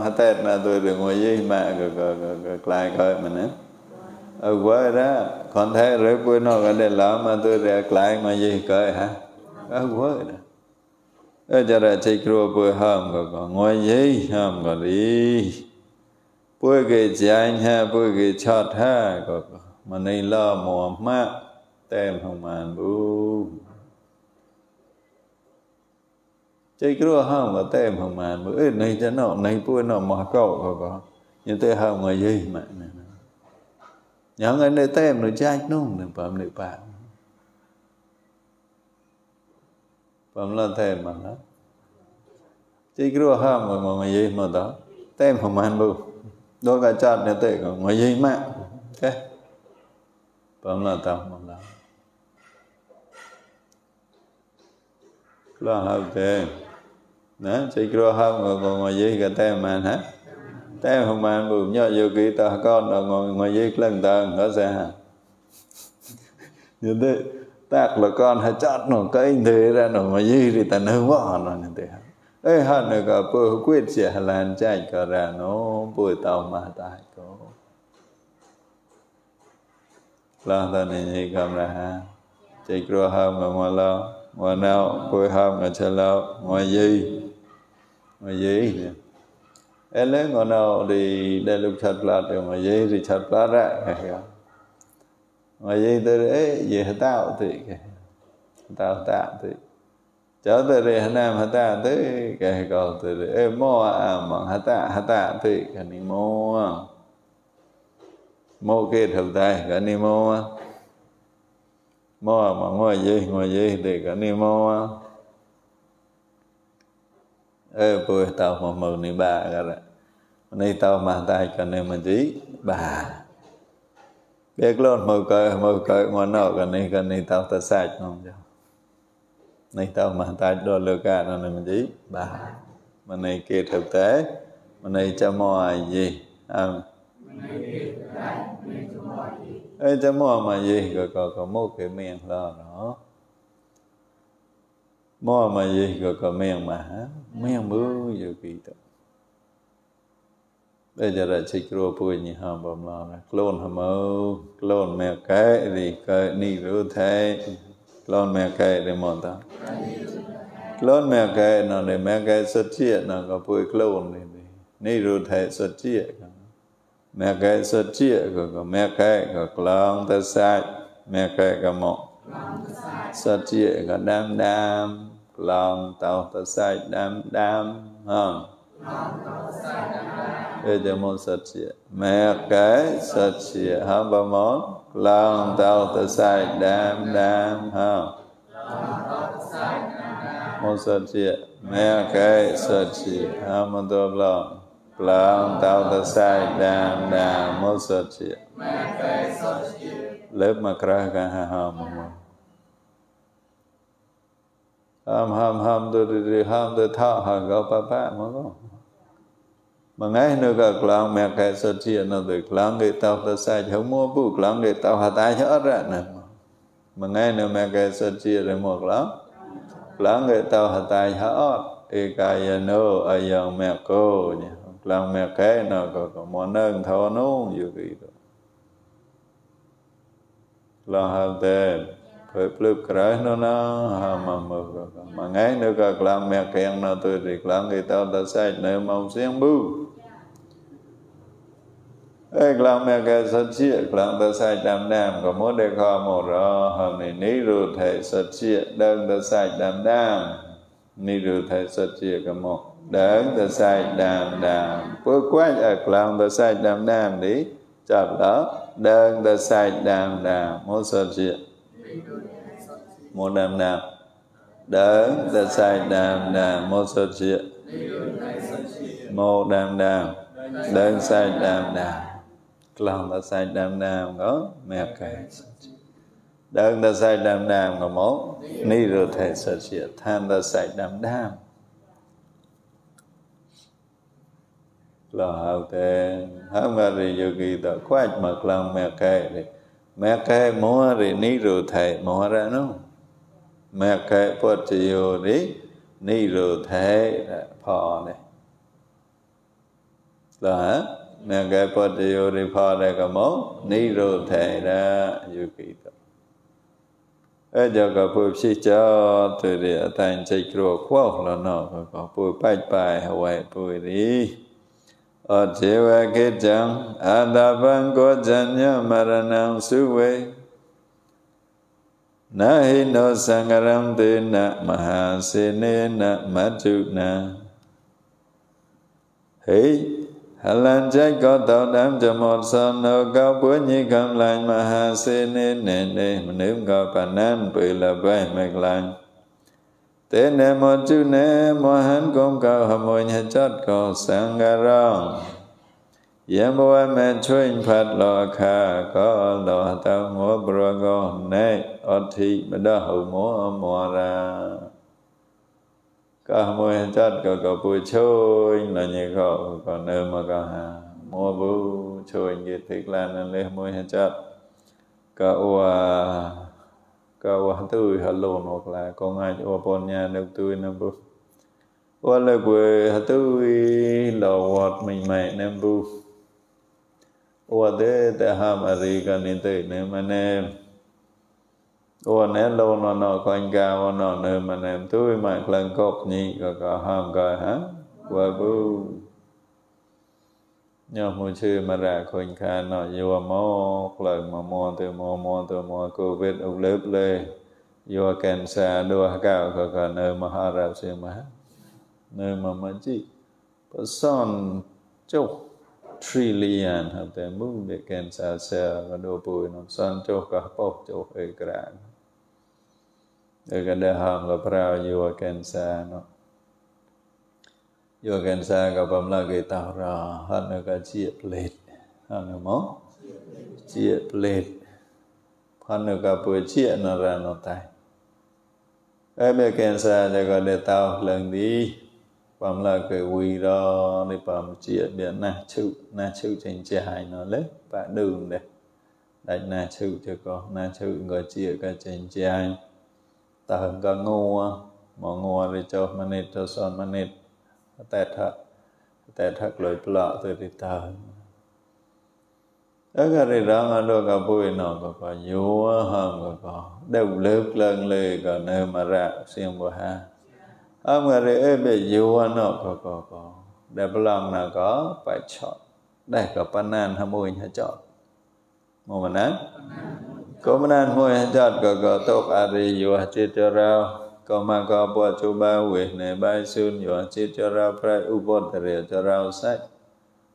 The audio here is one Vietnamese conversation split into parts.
มาเต่มาตัวเดียวเยมาก็ก็ก็กลายก็มันนะเอาไว้นะคนไทยรู้ไนอกกันเด้ลามาตัวเดียกลายมายเยกันฮะเอาไว้นะเออจะได้ใช้ครัวไปห้ามก็ก็งวยเย่ห้ามก็ดีป่วยกี่ใจนห่ป่วยกี่ชอดแห่ก็มันในล้อมัวมากเต็มห้องมันบู chơi cái hông mà tê mà mà bữa này cho nó này bữa nó mà cậu có có nhưng tê hông mà gì mà nhớ ngay này tem nó chạy nung được phẩm được bạn phẩm là tê mà đó chơi cái hông mà mà mà gì mà đó tê mà mà bù đôi cả chặt này tê còn mà gì mà thế, phẩm là tao mà đó là hợp thế nè na chikroha ngoma ye cái tem mà ha tem hôm mà bu nyo vô ki ta con là ngồi ngồi ye lần ta ngó xe ha như thế tác là con hay chót nó cái thế ra nó mà ye thì ta nương bỏ nó như thế ha ấy ha nó cả bơ quyết sẽ lan chạy cả ra nó bơ tàu mà tại có là ta nên như cầm ra ha chikroha ngoma lo ngồi nào bơ ham ngồi chờ lâu ngồi ye mà gì em lấy ngọn nào thì đại lục thật là thì mà gì thì thật là ra mà gì tới đấy gì hết tạo thì tạo tạo thì cháu tới đây hắn nam hát ta tới cái cầu tới đây mô à mặn hát ta hát ta tới cái ni mô mô kia thật tay cái ni mô mô mà mặn ngoài gì ngoài gì thì cái ni mô à ê bùi tao mà mừng ni ba cả rồi ni tao mà tay cho nên mình chỉ ba. biết luôn mơ cởi mơ cởi mà nó cả ni cả ni tao ta sạch không chứ ni tao mà tay đồ lừa cả nó nên mà chỉ ba. mà này kia thực tế mà này cho mò gì à, ê cho mò mà gì rồi còn có một cái miệng lo đó mo mà ye go ko meng ma ha meng bu yo ki to bây giờ là chỉ kêu bùi nhị hàm bầm la là clone hàm âu clone mẹ cái thì cái ni rú thế clone mẹ cái thì mòn ta clone mẹ cái nó để mẹ cái xuất chiết nó có bùi clone đi đi ni rú thế xuất chiết mẹ cái xuất chiết có có mẹ cái có clone ta sai mẹ cái có mọ xuất chiết có đam đam ក្លងតោតសាយដាំដាំហងវេទមនសច្ចៈមេកាយសច្ចៈហំបមនក្លងតោតសាយដាំដាំហងមនសច្ចៈមេកាយសច្ចៈហំតោប្លងក្លងតោតសាយដាំដាំមនសច្ចៈមេកាយសច្ចៈលើបមកក្រះកាហហមមក ham ham ham tu đi đi ham tu tha hà gà pa pa mà có mà ngay nữa lang mẹ cái sơ chia nó từ lang người tao ta sai không mua bu lang người tao hà tai hết ra nè mà ngay nữa mẹ cái sơ chia rồi một lắm lang người tao hà tai hết ý cái nhà nô ai dòng mẹ cô nhỉ lang mẹ cái nó có có món nâng thọ nung như vậy đó lang hà tên rồi plub kerai nó nó ha mà mơ ka ka. Mà ngay nữa ka klang mẹ kèng na tôi thì klang kỳ tao ta sai nơ mong xiên bưu. Ê klang mẹ kè sát chia klang ta sai đam nam. Có mốt đề kho mô rô hầm này ní rù thể sát chia đơn ta sai đam nam. Ní rù thể sát chia ka mô. Đơn ta sai đam nam. Bước quách ở klang ta sai đam nam đi. Chập đó. Đơn ta sai đam nam. Mô sát chia. Thank you mô nam nam đớ ta sai nam nam mô sơ chia mô nam nam đớ sai nam nam lòng ta sai nam nam có mẹ cái đơn ta sai nam nam có mốt ni rồi thầy sơ chia tham ta sai nam nam lo hậu thế hâm ngà rì dù kỳ tỏ quách mật lòng mẹ kê mẹ kê mua rì ni rù thầy mua ra nó မကဲပတယောရိနိရောထေတဲ့ဖောင်းတယ်လားမကဲပတယောရိဖောင်းတဲ့ကမောနိရောထေရာယုကိတအဲ့ကြောင့်ကပုဖြစ်ကြသူတွေအတိုင်းချိတ်ကြောခွောက်လနောကပုပိုက်ပိုင်ဟဝဲပုရီအဒေဝကိတံအတပံကောဇညမရဏံစုဝေ na hino sangaram tena na matuna hỷ hà lan trái có tạo đám cho một sao nô cao bữa như cầm lành mà hà xê nê nê nê mà nếu gọi bà nam bự là bài mệt lành tế nê mô chú nê mô hắn công cao hà mô nhà chót cầu sang Yam wa men chuyên phạt lọ khà có lọ tâm mô bro gò nê ọ thị mà đa hậu mô ọ mò ra. Có mô hẹn chất có có bùi chuyên là như có có nơ mà có hà. Mô bù chuyên kỳ tích là nâng lê mô hẹn chất. Có ua có ua tui hà lộn hoặc là có ngài ua bồn nhà được tui nâng bù. Ua lê bùi hà tui lọ vọt mình mẹ nâng ô thế ta ha mà gì cần nên tự nên mà nên ô nè lâu nó nó con ca ô nó nè mà nên tôi mà lần cột nhị có có ham có hả qua bu nhau mu chư mà ra con ca nó vừa mò lần mà mò từ mò mò từ mò covid ông lớp lên vừa cancer đua cao có có nơi mà ha ra xem mà nơi mà mà chỉ person chúc trillion of the moon begins as a manobu in san joka pop joka gran. The ganda hang la prao you again sa no. You again sa ga pam la ge ta ra han ga chi plate. Han mo. Chi plate. Han ga pu chi na ra no tai. Ai me ken sa ga de ta lang di. phạm là cái quỳ đó để phạm chia biển na chữ na chữ trên chia hai nó lấy và đường để đại na chữ chưa có na chữ người chia cái trên chia hai ta hứng cả ngô mà ngô để cho manet cho son manet tẹt thật tẹt thật lời lọ từ từ ta ở cái gì đó mà đôi cả bụi nó có có yếu hơn có có đều lớp lên lề có nơi mà ra xem bờ ha อามาเรื่อเบยู่วันนอกก็ก็เดบลองนะก็ไปชอบได้กับปนันทมุยหัจอดมองมันนะก็มันนมวยหัจอดก็ก็ตกอริยูหะจิตจราก็มาก็ปวดจุบาเวในใบซุนยูหะจิตจราพระอุปตเรจราส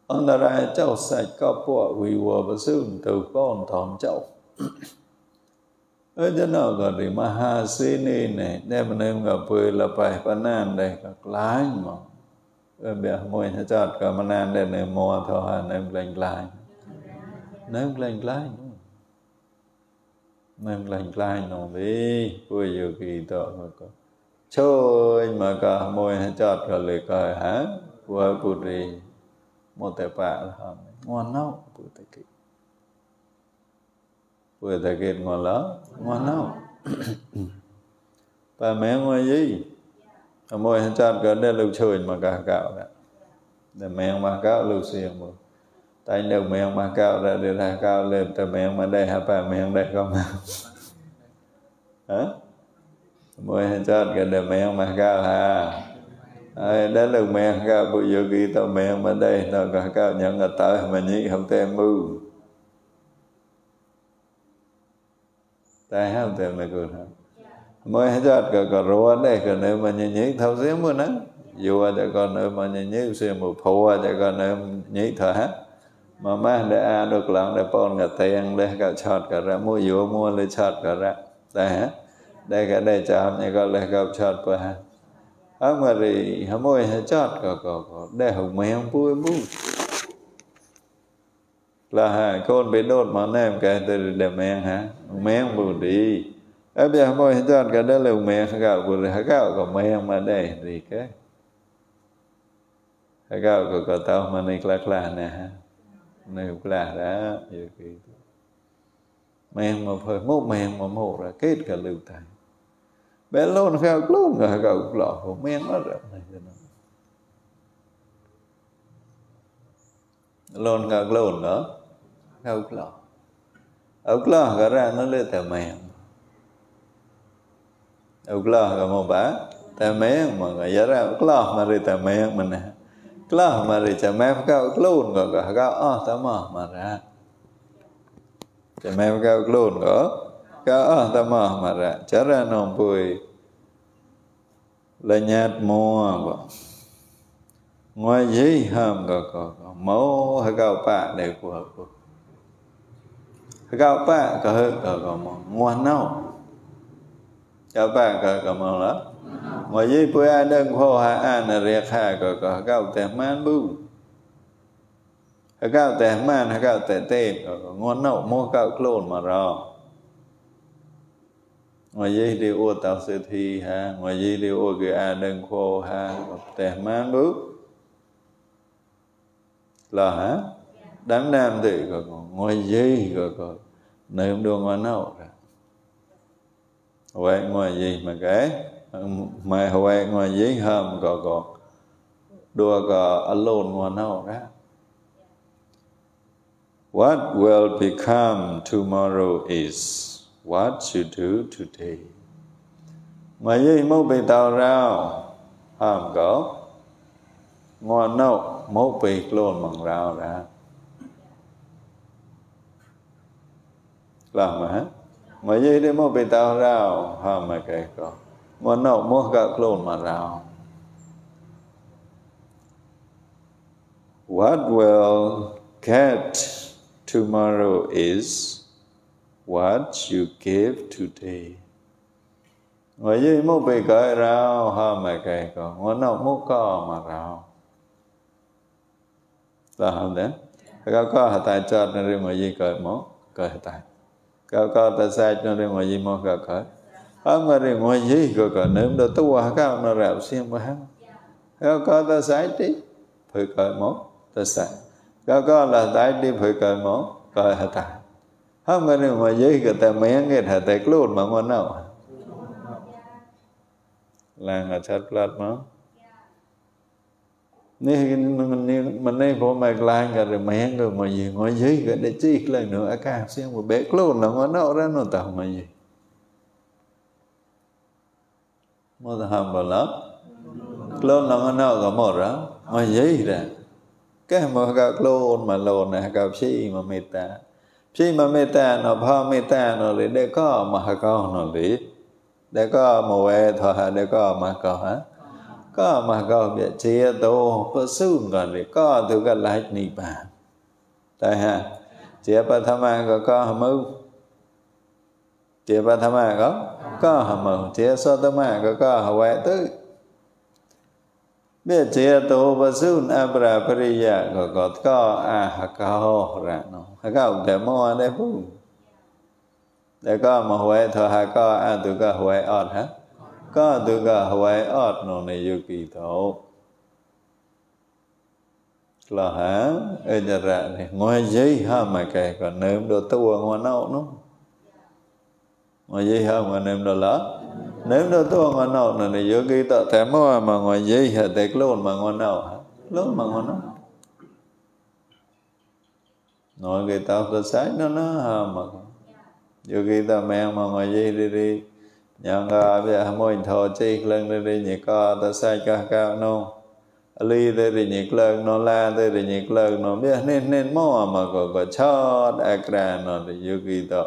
อันตรายเจ้าใสก็ปวดวิวประซุนตัวก้อนทอมเจ้าเออจะนอกก็ดีมหาซีนี่เนี่ยได้มันเองกับปือละไปปนานได้ก็กลายมั้งเออเบียมวยจอดก็มานานได้เน่มัวทอในเปล่งกลายในเปล่งกลายนู่นในเปล่งกลายน้องดิกูอยู่กี่ต่อมาก็ช่วยมาก็มวยจอดก็เลยก็ฮะกูปุรีมมเตปะละฮะงอนเน่าปุตติ vừa thầy kết ngồi lắm, ngồi nào bà mẹ ngồi gì dạ. môi hình trăm cỡ đây lưu chơi mà cả cạo đó để mẹ mà gạo lưu xiên mà tay đầu mẹ mà gạo ra để là cạo lên từ mẹ mà đây hả bà mẹ đây không hả môi hình trăm cỡ để mẹ mà gạo ha ai đã được mẹ gạo cả bộ yogi tao mẹ mà đây tao cả cao nhận là tao mà nhị không thể mưu tai ham tiền na ko na mới hết giọt cả cả rùa đây cả nơi mà nhảy nhảy thâu xiêm mà nắng dù để còn nơi mà nhảy nhảy xiêm mà phù để còn nơi nhảy thở hết mà má để a được lòng để bòn cả tiền để cả chọt cả ra mua dù mua để chọt cả ra đây hết đây cả đây chạm như có lấy gặp chọt bờ hết ông mà thì hả môi hết chọt cả cả để hùng mèo bui bui là hai con kon đốt dot nem cái từ te mẹ hả mẹ me đi, di a bia mo he jan ka de le me ka bu le gạo ko mẹ ma de di ka ha ka ko ka ta ma nei kla kla na ha nei kla đã, ye ki mẹ mà phơi, mo mẹ mà mo ra kết ka lu tai bé lôn ka lu ga ka ku lo ko me ma ra nei na lôn ngạc lôn đó అవుకులో Oklahoma nó lên tờ mèo Oklahoma bà tờ mèo mà người giá ra Oklahoma rồi tờ mèo mình nè Oklahoma rồi chả mèo cao Oklahoma gọi gọi cao ơ tờ mò mà ra chả mèo cao Oklahoma gọi cao ơ tờ mò mà ra chả ra nồng bùi là nhạt mua ngoài gì hầm gọi gọi máu hay cao bạ để của ก็ก็ป้าก็เฮก็ก็มองงวนเอาก็ป้าก็ก็มองละมายิ่งไปอ่านเรื่องพ่อหาอ่านเรียกข้าก็ก็ก็แต่มันบุ้งก็า็แต่มันก็แต่เต้ก็กงอนเอาโม่ก็โคลนมารอมายิ่งดีโอตาอเสถีฮะมายิ่งดีโอคืออ่านเรื่องพ่อหาแต่มันบุ้งละฮะ đáng nanti kok ngoyi kok nayung dong mana ora ngoài ngoyi mà cái mà hoài ngoyi ham kok kok dua kok alone mana ora What will become tomorrow is what you do today. Mà gì mô bị tàu rao hàm có Ngoan nậu mô bị luôn bằng rao ra. làm mà lama Maji di mo pitao rao ha cái keko. Mo no mua cả klon mà rao. What will get tomorrow is what you give today. mà Maji mo pikai rao ha cái keko. Mo no mua cả mà rao. Là không đấy. Các con hạt tài cho nên mà gì cái mốt, cái hạt tài ka ka ta sa cho nên ngoài gì mà cả cả ở mà đi ngoài gì cả cả nếu đó tu hòa cao nó rạp xiêm mà hắn ka ka ta sa đi phải cởi mốt ta sa ka ka là tại đi phải cởi mốt cởi hạ ta ở mà đi ngoài gì cả ta mấy cái hả ta luôn mà ngon nào là ngài sát lát mà ni mene po mai klang ka reme ka ma yi ngo yi ka de chi kla no a ka se mo be klo no ngo no ra no ta ma yi mo da ham ba la klo no ngo no ka mo ra ma yi ra ka mo ka klo on ma lo na ka chi ma metta chi ma metta no pha metta no le de ka ma ka no le de ka mo we tho ha de ka ma ka ha có mà có bị chia tô có sư còn bị có thứ cái lại nị bà tại ha chia bà tham ăn có có hầm mưu chia bà tham ăn có có hầm mưu chia so tham ăn có có hầm quẹ tư biết chia tô bà sư na bà bà ra nó hà ông thể mô để phung để có mà huệ thờ hà ca à tu huệ ọt hết ကတုကဟဝိုင်အော့နော်နေယုကိတော့လာဟံအညရနေငွေရိဟာမကဲကနမ်တော့တဝငွေနောက်နော်ငွေရိဟာငွေနမ်တော့လားနမ်တော့တဝငွေနောက်နော်နေယုကိတော့သေမောမှာငွေရိဟာတဲ့ကလုံးမှာငွေနောက်လုံးမှာငွေနောက် nói cái tao ta sai nó nó mà vô cái ta mẹ mà mà dây đi đi nyanga bia moi tho chi lưng đi đi nhị co ta sai ca ca no li đi đi nhị lưng no la đi đi nhị lưng no bia nên nên mò mà có có chót akra no đi yuki to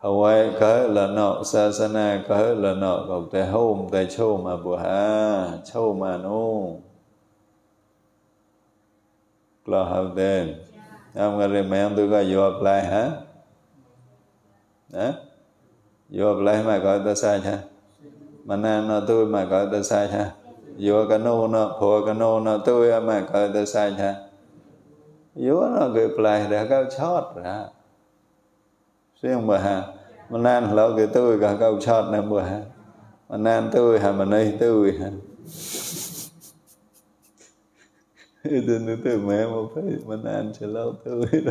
hawai cỡ là nọ sa sa na cỡ là nọ gọc te hôm te chô mà bùa ha chô mà no lo hậu tên ông người mẹ tôi có vô lại hả hả vua lấy mà gọi ta sai cha mà nam nó tôi mà gọi ta sai cha vua cái nô nó phù cái nô nó tôi mà gọi ta sai cha vua nó cái play để cao chót ra riêng mà ha mà nam lão cái tôi cả cao chót nè mà ha mà nam tôi hà mà nay tôi ha Itu nutu memang apa, mana lâu tôi itu.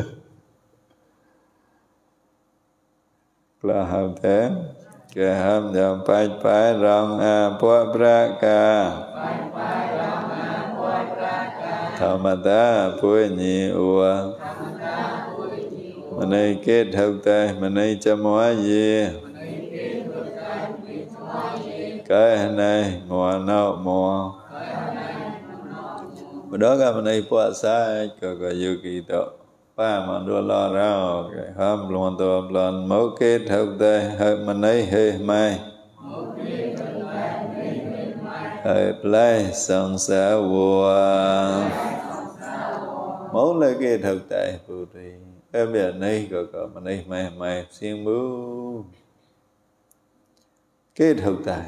พระหัตเถกะหับจะไปไปรองอาพวพระกาธรรมดาพุญีอวมันในเกตเท่าใจมันในจมวายีกายในมัวนอกมัวมันดอกกมันในพวกสายก็ก็อยู่กี่ตัว Pamadularo Ham Luanto Blan Moke Thok Te Hoi Manai He Mai Hoi Play Sang Sa Vua Mấu Lê Kê Thok Te Phù Trì Em Bia Nay Gò Gò Manai Mai Mai Xuyên Bú Kê Thok Te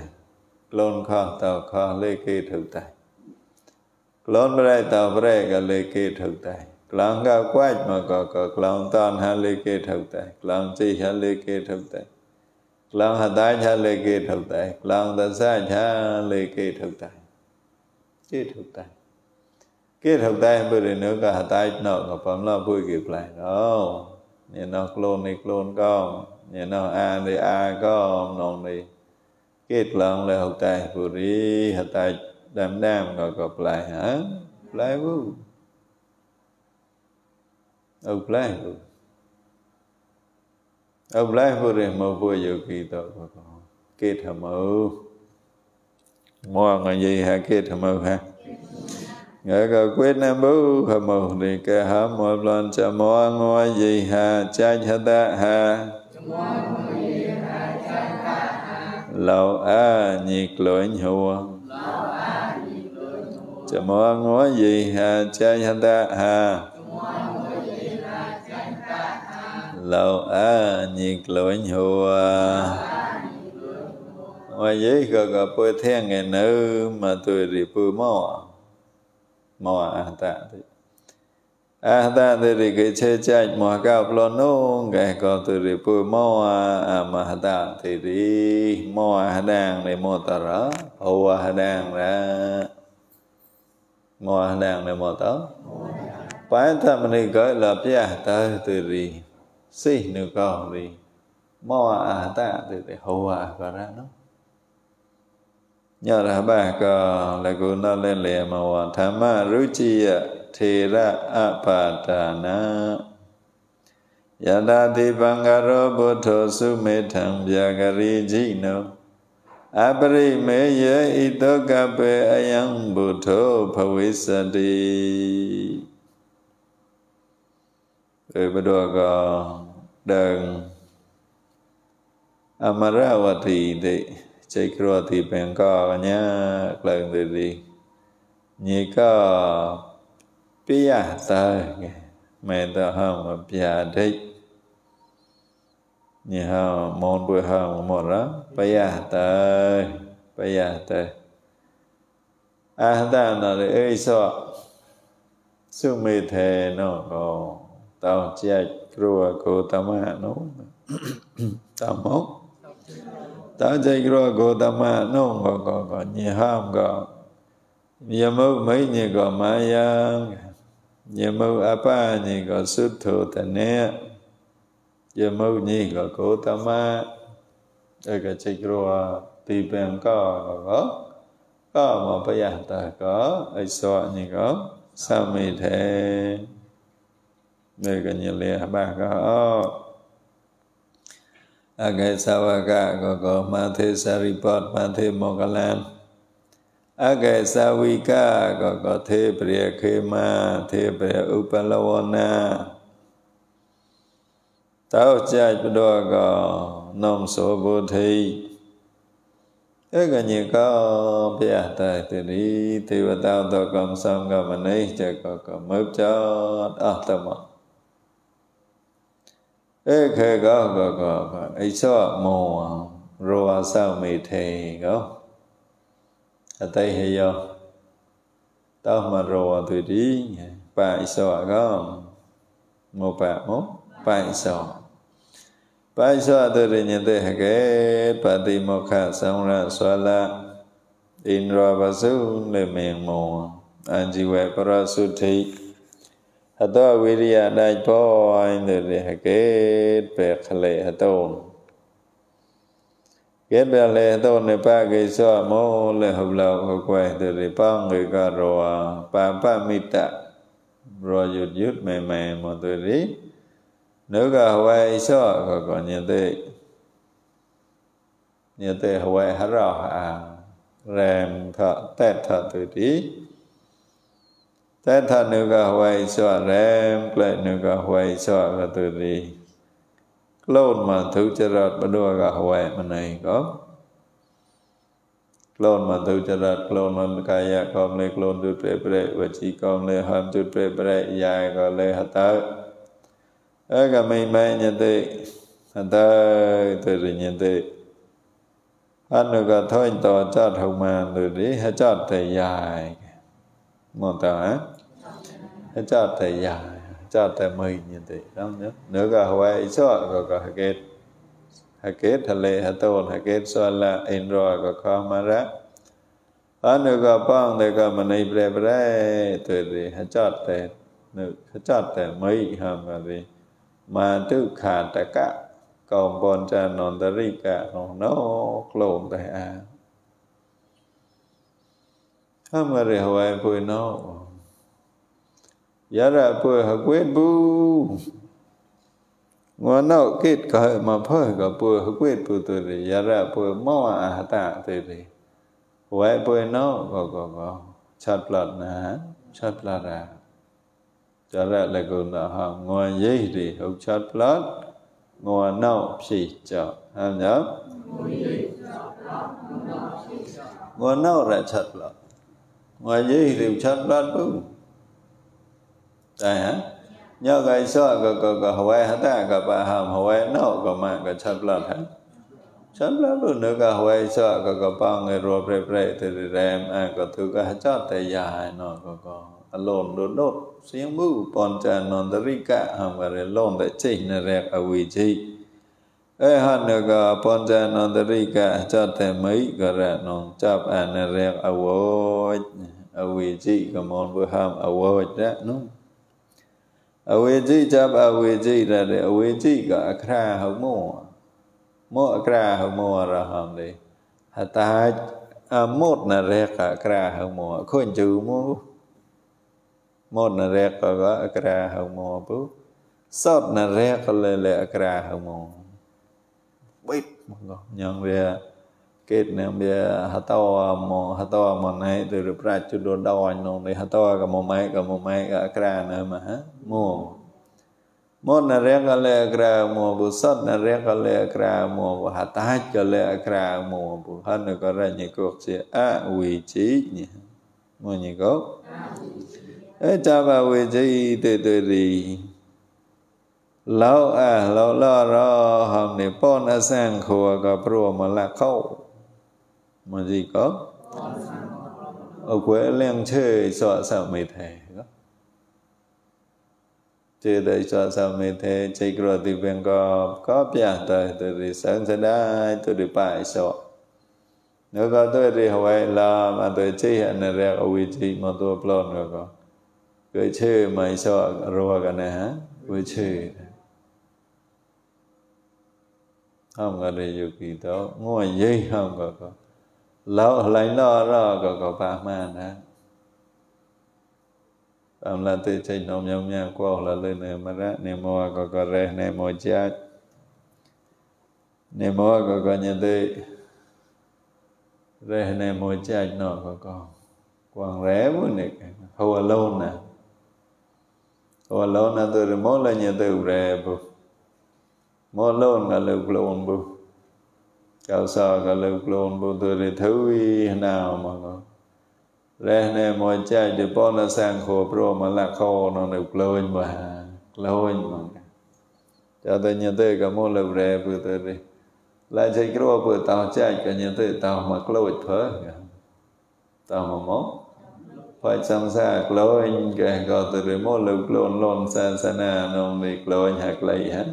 Lôn Kho Tàu Kho Lê Kê Thok Te Lôn Bà Tàu Bà Rai Gà Lê Kê क्लाउन का क्वाच में क क क्लाउन तान हाँ लेके ठगता है क्लाउन ची हाँ लेके ठगता है क्लाउन हदाज हाँ लेके ठगता है क्लाउन दसाज हाँ लेके ठगता है ये ठगता है cái thực tế bây giờ nếu cả hạt tay nợ ngọc phẩm là vui kịp lại đó nhìn nó clone đi clone con nhìn nó a đi a con non đi kết luận là học tay vừa đi hạt tay đam đam ngọc gặp lại hả lại vui Ông lấy oblahu oblahu re mo vo yo ki to ko ke thamo mo nga gì ha ke thamo hả? ngã cơ quyết nam bú hờ mù đi ca hả mô lên cha mô ngô gì hà cha cha ta hà lâu a nhiệt lưỡi nhùa cha mô ngô gì hà cha cha ta hà lâu á nhiệt lụn hùa ngoài giới gờ gờ bơ thiên ngày nữ mà tôi rì bơ mò à. mò à, à ta thì à ta thì rì cái chê chạy mò cao lo nô ngày còn tôi rì bơ mò à, à mà ta thì rì mò à đang để mò ta rỡ hùa à đang ra mò à đang để mò tớ phải ta mình gọi là bia ta thì rì စိတ်နှုကောင်းသည်မောအာတတေတေဟောဝါကရနောညရဘကလကုဏလဲလေမဝဓမ္မရုจิယထေရအပါဒနာယတာတိပံကရောဘုထောစုမေထံဗျာဂရိကြိနောအပရိမေယဣတောကပေအယံဘုထောဖဝိစတိဧဘဒောကောดังอมาราวตีเดใจครัวตีเป็นก็เนี่ยกลางเดีนี่ก็ปียาตาไม่ต้องห้ามปียได้นี่ย้ามอนบุวยห้ามหมดและปียตาปียตาอาตาหน่อยเอ้ยสวอซึ่งไม่เทนอก็ต้องเจ็บ Krua Gotama no. Tamo. Ta chay Krua Gotama no. Go go go. Nhi ham có Nhi mâu mấy nhi go nhị Nhi mâu apa nhi go sut thu ta ne. Nhi mâu nhi go Gotama. Eka chay Krua Tì bèn có go go. Có mà bây giờ ta có. Ai soa nhi go. Sa mi thế đây cái Vekanyalia Bhagavad Agasavaka Gogo Mathe Saripot Mathe Mogalan Agasavika Gogo Thế Priya Khema Thế Priya Upalavana Tao cha cho đua gò nông số vô thi Ước là nhiều có bia tài từ đi Thì bà tao tao cầm xong gò mà nấy Chà có cầm mớp cho Đó ờ, tao mọc ဧခေကောကောကောကောအိသောမောဝံရောဝသောမေထေကောအတိဟယောတောမရောဝသူတိပန်အိသောကောမောပမောပန်အိသောပန်အိသောသူရိညတေဟကေပတိမောခသံရသောလဣန္ဒြဝစုလေမေမောအံဇိဝေပရသုထိတ်အတောဝိရိယလိုက်ပေါ်ဝိုင်းတဲ့ဟကေပဲခလေအတုံးကေပဲလေအတုံးနေပါကေဆောမောလေဟုတ်လောက်ဟုတ်ကွယ်တဲ့ပောင်းငေကရောပါပမိတရောယုတ်ယုတ်မေမေမတို့ရီနုကဟဝေဆောကောကောညတေညတေဟဝေဟရောအာရမ်ထတက်ထတူတီသက်ထာနုကဟဝိစဝရံကလနုကဟဝိစဝကတုတိကလောမသုจရတ်ပဒဝကဟဝိမနိုင်ကောกลอนมาดูจรัดกลอนมันกายะกอมเลยกลอนดูเปรเปรวจีกอมเลยหามดูเปรเปรยายก็เลยหัตถะเออก็ไม่ไม่ยันเตหัตถะตัวริยันเตอันนึก็ถอยต่อจัดหงมาดูดิหัจัดแต่ยายมองตา cho chate ya chate mai ni te ram ne ne ga hwa i so ga hạt kết, hạt kết ke lệ ha to hạt kết so là in rồi ga kha mà ra a ne ga pang de ga ma nei pre pre te ri ha chate ne cho chate mai hàm ma ri Mà tu kha ta cả, còn bọn cha non ta ri cả non nó lộn tại à hả mà rồi hồi vui nó giá ra bùi hả quê bu ngô nậu kết cởi mà phơi cả bùi hả quê bu từ đi giá ra bùi mò à hả tạ đi vậy bùi nó gò gò gò chật lật nà chật ra là là hả ngô dây đi hụt chật lật ngô nậu chỉ chọ hả nhớ ngô nậu là chật lật ngô dây thì chật lật đúng Tại hả? Nhớ cái sơ cái cái cái hậu ta cái bà hàm hậu ai nó cái mà cái chấm lắm hả? Chấm lắm bà người rồi bể bể thì rèm à cái thứ cái hết cho tay nó cái cái alone à, đốt đốt xiên mưu bọn cha non tới rica cả cái lon để chỉ nè rèm à vị ai hàn nè cái bọn non tới rica cả cho mấy cái rèm non chắp à nè rèm à vui à cái món vừa hàm à vui đó avijja avijja de avijja ga akra hau mo mo akra hau mo ra ham de hata một na re ka akra hau mo khon chu mo một na re ka ga akra hau mo pu sot na re ka le le akra hau mo bip mo nyang ve กิดเนี่ยมีหัตโตะมอฮัตโตะมอนัยตุรุประจุดโดนดาวน์นองในหัตโตะกับโมไม้กับโมไม้กับแกรนเอมาฮะมูมดน่เรียกอะไรลยแกรมูบุษณ์น่เรียกอะไรกรมูบุหัตถ์จะเลยแกรมูบุหันก็เรียกีกันเสอวิจิเนี่ยมันยังก็เอจาวาวิจิเตตุรีเราเอเราเราเราทำในป้อนอาแซงขรัวกับรวมมาละเข้า Mà gì có? Ở quê lên chơi cho sao mê thề đó. Chơi đời cho sao mê thề, chơi cửa thì bên có, có bia tờ, từ thì sáng sẽ đai, từ thì bài cho. Nếu có tôi thì hỏi là mà tôi chơi hẹn là ra ở vị trí mà tôi plon rồi có. Cứ chơi mà cho rồi cả này hả? Cứ chơi. ဟောင်းကလေးယုတ်ကီတော့ငုံရိတ်ဟောင်းကကော lo lấy lo rò có có ba mà nè ông là tự chạy nôm nhom nhà qua là lên nè mà ra nè mò có có rè nè mò chát nè mò có có nhà tự rè nè mò chát nọ có có quàng rẽ với nè hầu lâu nè hầu lâu nè tự mò lên nhà tự rè bu mò lâu nè lực lộn bu កោសកលើក្លូនបុទរិធវីណាមករះណែមកចែកទៅប៉ុនសាងខោព្រមលខោនៅក្លូនមកក្លូនមកចតញ្ញទេកមលរែបុទរិឡាចៃគ្រោះបើតោចែកកញ្ញទេតោមកក្លូចព្រោះតោមកមកបើចង់សាក្លូនកែក៏ទៅមកលើក្លូនលនសាសនានំនេះក្លូនហាក់លៃហ្នឹង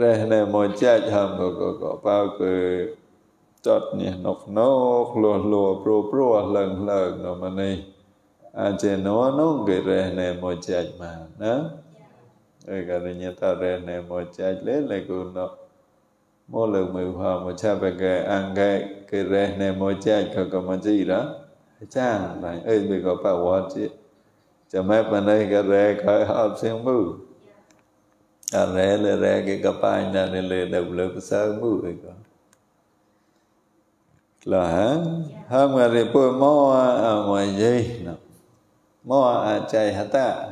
reh ne mo cha cham ko ko ko pa ku chot ni nok nok lo lo pro pro lần lần nó mà này chế nó nó cái reh ne mo cha mà đó rồi dạ. cái này ta reh ne mo lên lại cô nó mô lực mười hòa mà cha về cái ăn cái cái reh ne mo cha có có mà gì đó cha này ơi bị có pa hoa chứ chả mấy bên cái reh cái hộp xem bự Arre le re ke kapai na ne le đầu le sa mu e ko. Là hả? Hâm ngà rì pua mô a mòi à dây nọ. Mô a à chay hả ta.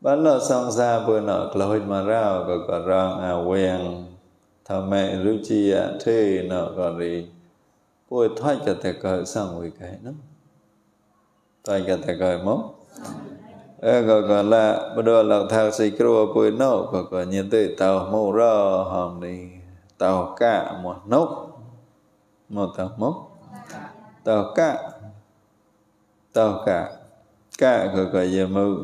Bán lo song sa pua nọ kloit mà rao ko ko rong a weng. Thà mẹ rú chi a à thê nọ ko rì. Pua thoát cho te ko sang vui cái nấm. Thoát cho te ko mô. ก็ก็ละบดหลักทางสิกรัวปุยนกก็ก็ยินติเต่ามูรอหอมนี่เต่ากะหมดนกหมดเต่ามกเต่ากะเต่ากะกะก็ก็ยมือ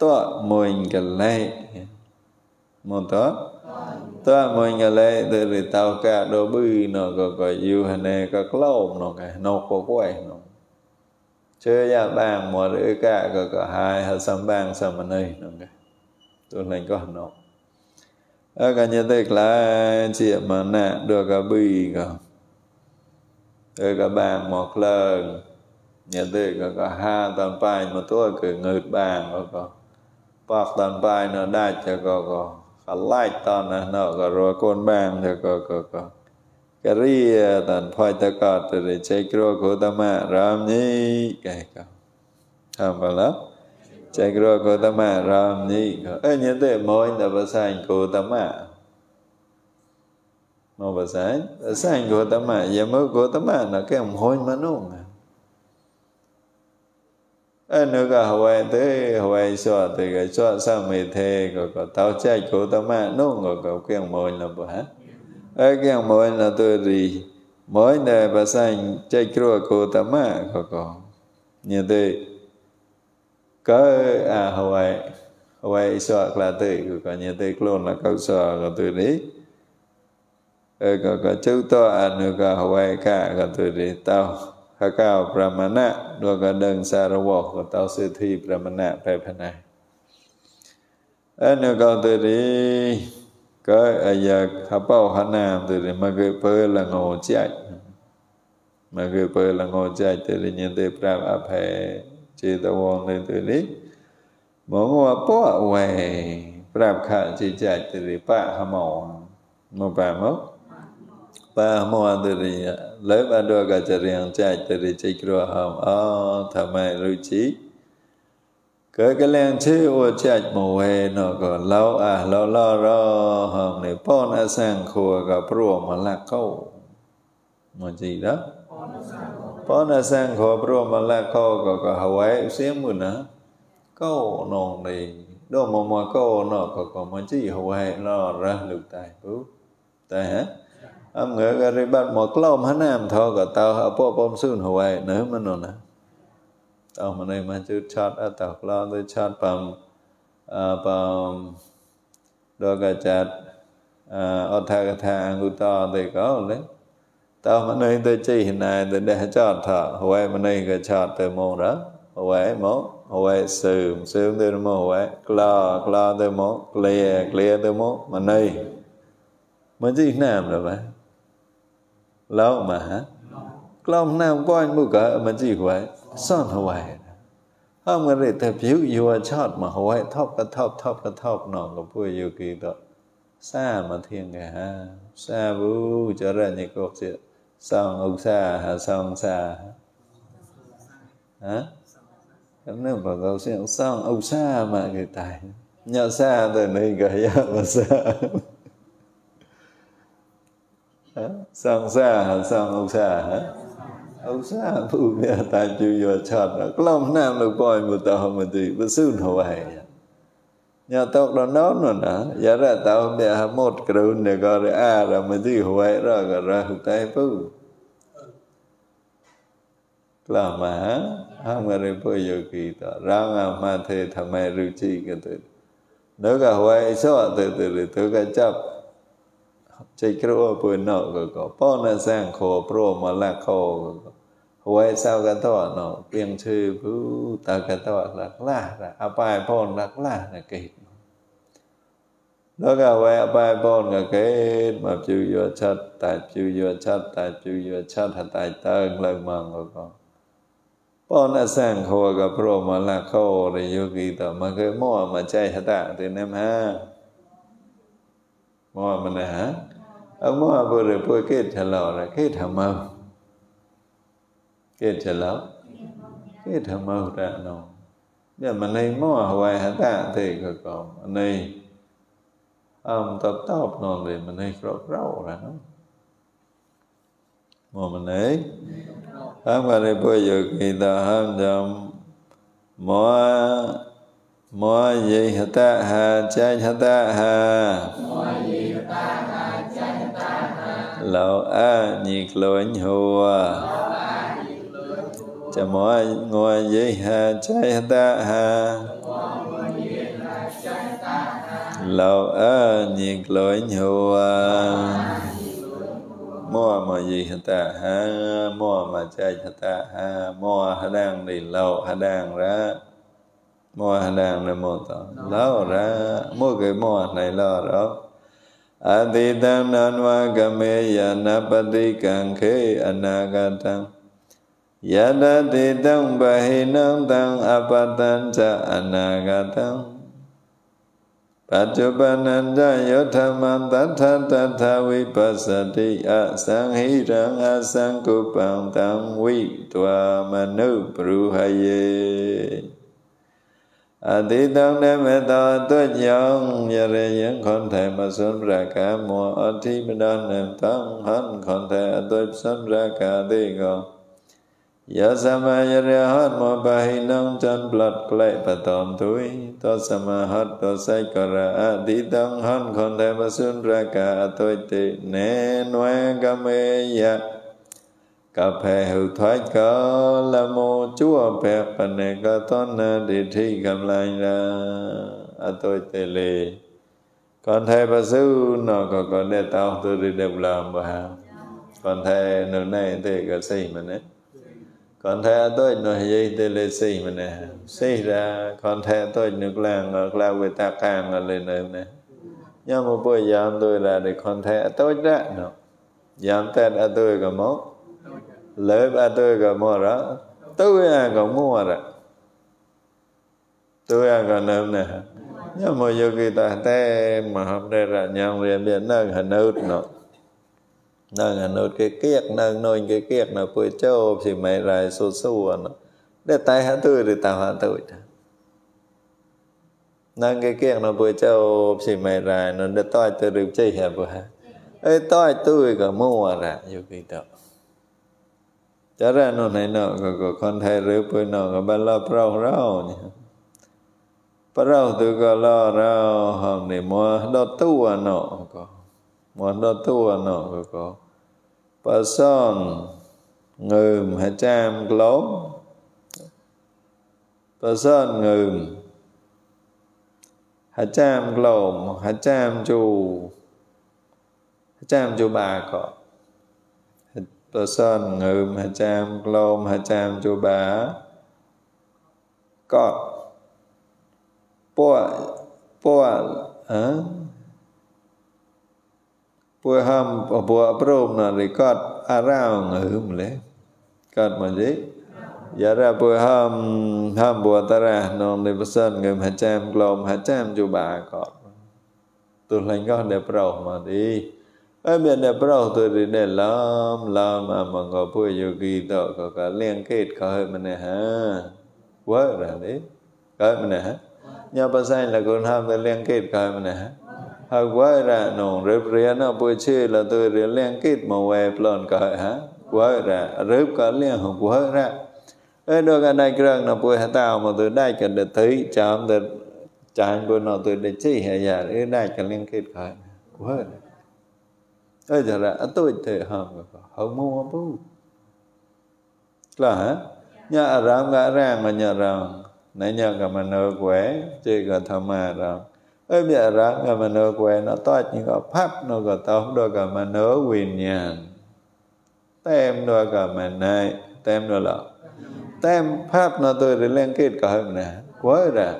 ตัวมวยกันเลยหมดตัวตัวมวยกันเลยเดือดเต่ากะโดบือเนาะก็ก็อยู่ในก็กล้มเนาะไงนกก็กล้วยเนาะ chơi nhà bang mua rửa cả có có hai hạt sắm bang sắm ở này đúng cái tôi lên có nó ở ờ, cả nhà tết là chị mà nè được cả bì cả ở cả bang một lần nhà tết có có hai tuần bài mà tôi cứ ngược bang có có bạc tuần bài nó đại cho có có khá lại tàn nó có rồi con bang cho có có có Kariya tan phai ta ka tu ri chai kro ko ta ma ram ni kai ka. Tham ba la. Chai kro ko ta ma ram ni ka. Ê nhớ tế môi ta ba sanh ko ta ma. Mô ba sanh. Ta sanh ko ta ma. Ya mơ ko ta ma nó cái môi mà nung. Ê nữa cả hồi tế hồi xóa thì cái xóa sao mê thế Có tao chai ko ta ma nung. Có có cái môi là bố hát cái mới là tôi đi mới tu ri. sang chạy basang cô ta má tama koko. Như thế có à hồi hồi sợ là tự của như thế luôn là câu sợ của tôi đi ơi có có chú to anh nữa có hồi cả của tôi đi tao khá cao pramana đồ có đơn xa ra vô của tao sư thi pramana phải phải này anh nữa có tôi đi cái ayak thapao hanam thì mà cái pơ là ngô chạy mà cái pơ là ngô chạy thì là nhân tế prap áp hệ chế tạo vong lên từ lý mà ngô bỏ về prap khả chế chạy thì là bạ hà màu mà bà mốc ปาโมอันตรีเลยมาดูกาจเรียงใจตรีจิกรัวหอมอ๋อทำไมรู้จิ cái cái len chi u chạy mù hề nó có lâu à lâu lo ro hồng này pon a sang khua gặp prua mà lạc câu mà gì đó pon a sang khua prua mà lạc câu có có hawaii xem mượn á câu nòng này đó mò mò câu nó có có mà chỉ hawaii lo ra lục tài bú tài hả âm ngữ cái bắt một lom hắn nam thọ có tao ở po pom sun hawaii nữa mà nó nè ông mà nơi mà chú chót ở tọc lo tôi chót bằng bằng đồ gà chát ở tha gà tha ăn to thì có đấy tao mà nơi tôi chỉ hình này tôi để chót thở, hồi mà nơi gà chót tôi mô đó hồi mô hồi sử sử tôi mô hồi lo lo tôi mô clear clear tôi mô mà nơi mà chỉ nam rồi mà lâu mà hả lâu nào coi mua cả mà chỉ vậy ซ่อนเอาไว้ถ้ามันเลยแต่ผิวยัวชอดมาเอาไว้ทอบกระทอบทอบกระทอบหนองกับผู้อยู่กี่ตัวซามาเทียงกันฮะซาบูจะเรื่องยังก็เสียซององซาฮะซองซาฮะนึกบอกเราเสียงซององซามาเกิดตายเนี่ยซาแต่ในก็ยากมาซา sang xa hả sang ông xa hả ông ta usaha punya tajuya nó lòng nam lu poi mu ta ha mu ti bu su no vai nhà tộc đó nó nó nè giờ ra tao mẹ hà một cái đầu này gọi là à là mình đi hoài rồi gọi ra hụt tay phú là mà ham người này bây giờ kỳ đó ra mà mà thế thầm mày rượu chi cái từ nếu cả hoài số từ từ từ từ cái chấp จกระโอปืนนอกก็ป้อนแสร้างโคโปรมาแลกโคไว้เศร้ากันตอนอเปียงชื่อผู้ตากันตอหลักล่าละอาัยพ่อหลักล่านะเกิดแล้วก็ไว้อปัยพ้นก็เกิดมาจิโยชัดตายจิโยชัดตายจิโยชัดถ้าตายตายเลิกมังก็ก็ป้อน้าแสงโคกับพระมาลาเข้าระยุกีต่อมาเคยม่อมาใจชะตาตื่นไหมฮะม่อมันนะฮะ அம்மாவை போய் கேட்டலாம் கேட்டம்மா கேட்டலாம் கேட்டம்மா ra nó giờ mà nay mò hoài hả ta thì có còn mà nay ông tập tập nó thì mà nay rau rau ra nó mà mình ấy hắn mà đây bây giờ khi ta ham dầm mò mò gì hả ta hà cha hả ta hà mò gì hả ta hà lộ a nhiệt luận hùa cha mô ngô giới ha trái ta ha lộ a nhiệt luận hùa mua mà gì hả ta ha mua mà chơi hả ta ha mua hả đang đi lâu hả đang ra mua hả đang là mua tao lâu ra mua cái mua này lâu rồi အတိတံနန္ဝကမေယနာပတိကံခေအနာဂတံယတတိတံဘဟိနံတံအပတံဇအနာဂတံပတုပနန္ဒယောဓမံသတ္ထတထဝိပသတိအသံဟိရံအသံကုပံတံဝိတဝမနုပရုဟယေอติตังเดเมตตาตัวยองยะเรยังคนไทยมาสัมรากามัวอธิมดานเนตั้งหันคนไทอตัยสัมรากาตดีก็ยาสมายะเรหันมัวปะหินั่งจันปลัดเปลปะตอมถุยตัวสมาหัตตัสไซกระอาติตังหันคนไทยมาสัมรากาอตัยติเนนวะกเมยะ cà phê hữu thoát có la mô chúa phê phần này có tôn địa thi cầm lại ra à tôi tê lì con thầy bà sư nó có con đề tao tôi đi đẹp làm bà hào con thầy nửa này thì có gì mà nè con thầy tôi nửa gì thì lê gì mà nè xì ra con thầy tôi nước làng ở lao về ta càng là lên nơi nè nhưng mà bây giờ tôi là để con thầy tôi ra nó giảm tên tôi cả mốt lỡ ba tôi gọi mua đó tôi à còn mua rồi tôi à còn nợ nè nhưng mà dù khi ta thế mà hôm nay là nhau về biển nâng hình nốt nó nâng hình nốt cái kiệt nâng nôi cái kiệt nó quê châu thì mày lại xô xô nó để tay hát tôi thì tao hát tôi nâng cái kiệt nó quê châu thì mày lại nó để tôi tôi được chơi hả bữa ấy tôi tôi còn mua rồi dù khi tao จะแร่นอนใหนนอกก็คนไทยหรือปืนนอกก็บ้านเราเปล่าเราเนี่ยปะเราตัวก็ล่อเราห้องนี่มัวดอตัวเนาะก็มัวดอตัวเนาะก็ปะซ่อนเงิมหาจามกล้มปะซ่อนเงิมหาจามกล้มหาจามจูหาจามจูบาก็ตัวซ่อนงืมหัจามกลมหัจามจูบาก็ปวปวอะปวห้ามปวพรมนั่นเลยก็อาร่างหืมเลยก็มันจีอย่าได้ปวห้ามห้ามปวตาระนองในประสันเงิมหัจามกลมหัจามจูบาก็ตัวเองก็เดบเรามาดีไอ้มยเนี่ยพระองตัวดเนี่ยล้ำล้ำอามังก็พุยโยกีต่อเกากเลี้ยงเกตเขาให้มันเนี่ยฮะว่าอะไรเขาให้มันเนี่ยฮะเนี่ยภาษาอังกฤษคนท้จะเลี้ยงเกตเขาให้มันเนี่ยฮะหากว่าอะไรน้องเรียบเรียนเอาไปเชื่อแล้วตัวเรียนเลี้ยงเกตมาแหวนปลนเขาฮะว่าอะไรเรียบก็เลี้ยงหองว่าอะไรเออดูกันได้ครั้งน้องไปหาตาของตัวได้กันได้ที่จมเด็ดจานคนน้องตัวได้ใช้เหยียาเออได้กันเลี้ยงเกตเขาว่าอะไร ejara atoi te ham hau mo bu là hả nhà à ram gã ràng mà nhà ram nãy nhà cả mà nợ quẻ chơi cả tham mà ram ơi nhà ram cả mà nợ quẻ nó to chỉ có pháp nó có tao đôi cả mà nợ quyền nhà tem đôi cả mà này tem đôi là dạ. tem pháp nó tôi để lên kết cả hôm nè quá rồi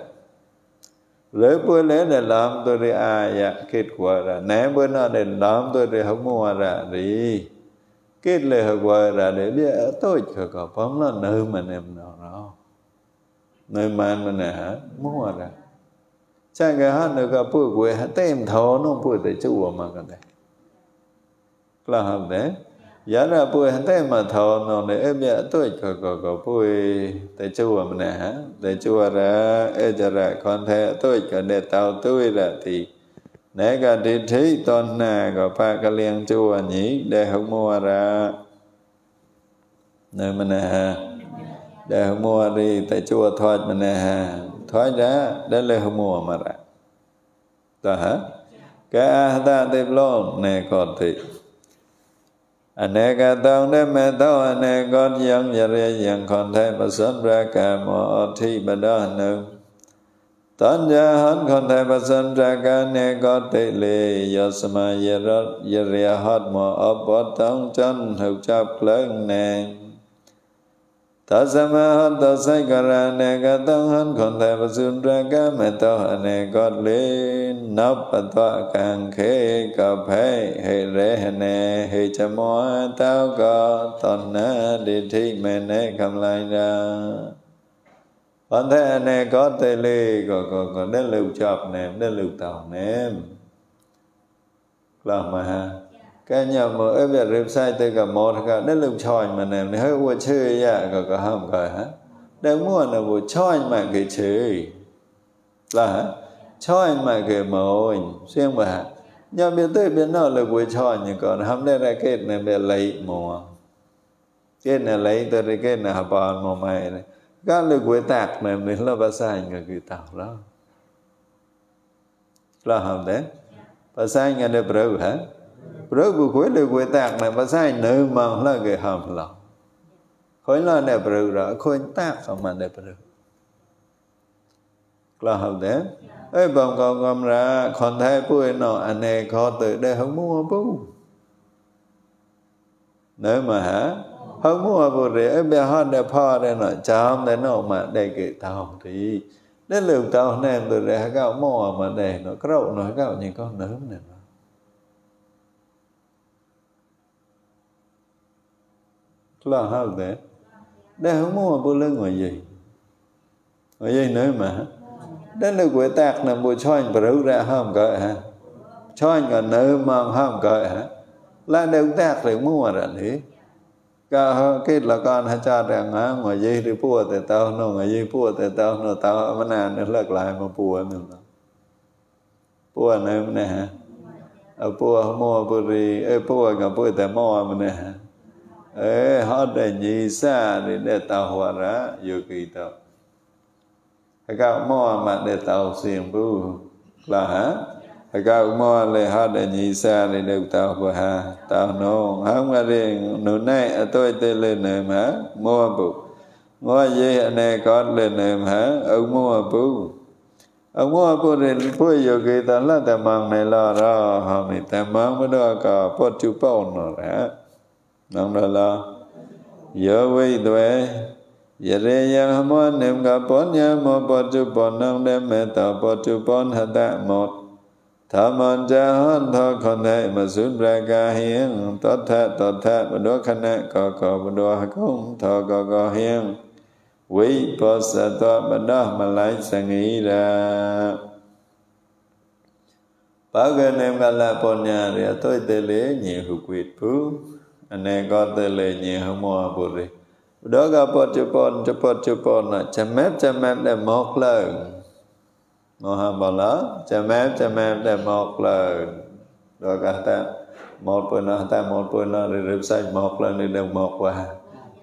bữa để làm tôi ai lepulele lam tu ri aya kit kwara ne buna de lam tu ri hmuara ri kit le kwara de bia to cho có pam là nu man em nào no nơi man man mua ra, cha ga hát nu ka pu kwe ha tem tho no pu để chu mà cái này, la ha de ยานะป่วยแต่มาทอนนอนในเอ็มยาตัวก็ก็ก็ป่วยแต่ชั่วมันนะฮะแต่ชั่วระเอจระคอนเทตัวก็เนีเตาตัวละทีไหนก็ดิที่ตอนหน้าก็พากระเลียงชั่วนี้ได้หัวมัวระนี่มันนะฮะได้หัวมัวรีแต่ชั่วทอดมันนะฮะทอดจะได้เลยหัวมัวมาละต่อฮะแกอาตาเต็มโลกในกอดที่อเนกตองไดเมตังอเนกอยังยเรียยังคนไทยประสันประกาโมอธิบดานุตอนจะหันคนไทยประสันประกาเนกอเตเลยสมายรยเรียหัดโมอปตังจันหุจับเคลื่อนเนทศมาหันทศกรานกตั้งหันคนไทยประสุนรักแม่ต่อหันเนกอดลินนับปตวกังเขกับเพเฮเรหเนเฮจะมัวเต้าก็ตอนนาดีที่แม่ในคำลายราวันแท้เนกอดเตลีก็ก็ก็ได้ลูกจับเนี่ยได้ลูกเต่าเนี่ยกล้ามาฮะ cái nhà mà ở việc rịp sai tới cả một cả đất lực tròn mà nèm hơi qua chơi ya cả cả ham cả ha đang muốn là vừa tròn mà cái chơi là ha tròn mà cái mồi riêng mà nhà biết tới biết nào là vừa tròn như còn ham đây ra kết này bị lấy mùa kết này lấy tới đây kết này hả bòn mùa mày này các lực quế tạc này nên là bà sai người kỳ tạo đó là ham đấy bà sai người đẹp râu ha rồi Prabhu kuwede kuwe này mà sai ne mang là cái ham lòng Khoi la đẹp rồi ra khoi tak không mà đẹp rồi Là hầu thế. ấy bằng con gom ra còn thay bui nọ anh này khó tự đây không mua bu. Nếu mà hả không mua bù rỉ ấy bé hơn để pha để nọ chăm để nọ mà để cái tàu thì để lượng tàu nên từ để các mò mà để nó cậu nó cậu như con nấm này nó ลาฮาเดได้หมอบุเรื่องไงยี่ไงยี่น้อมาได้เลือกเวตักนะบุช่อยปรุระห้ามก็ฮะช่อยกับนน้อมองห้ามก็ฮะแล้วเดือดแตกเลื่องมั่วระนี้ก็คิดละการหัจารย์งงานไงยี่หรือพวดแต่เต้าหนูไงยี่พวดแต่เต้าหนูเต้ามานานนึกเลิกลายมาปวดนึกปวดน้อยมั่ยฮะปวดหมอบุรีเอ้ปวดกับพูดแต่หมอมันเนี่ยအဲဟောတဲ့ညီစနေတဲ့တာဟဝရယုကိတောအကမောအမတဲ့တောင်စင်ဘူးလာဟန်အကမောလေဟတဲ့ညီစနေတဲ့တာဟဝဟတောင်းနောဟောင်းရတဲ့နုနိုင်အတော့တဲ့လေနေမှာမောဘူးငောရေအနေကောလေနေမှာအုံမောဘူးအမောပုရိဖွေယောဂေတလတမံမေလာရာဟမိတမံမနောကပောတုပောနောရဟနောင်ရလာယောဝိသွေယရေယမောနိမကပောညမောပောတုပောနံတေမေတပောတုပောနတမောธรรมัญจะหันทอคนใดมาสุนประกาเฮียงตัทะตัทะบดวคณะกอกอบดวกงทอกอกอเฮียงวิปัสสะตบดามาลายสังีระปะเกเนมกะละปัญญาเรตุยเตเลญิหุกวิตภู ane ko te le nyi homo buri đó ga po chu pon chu po chu pon na cha mép cha mép để một lần mô ha bà lỡ cha mép cha mép để một lần đó ga ta một bữa nó ta một bữa nó đi rửa sạch một lần đi được một qua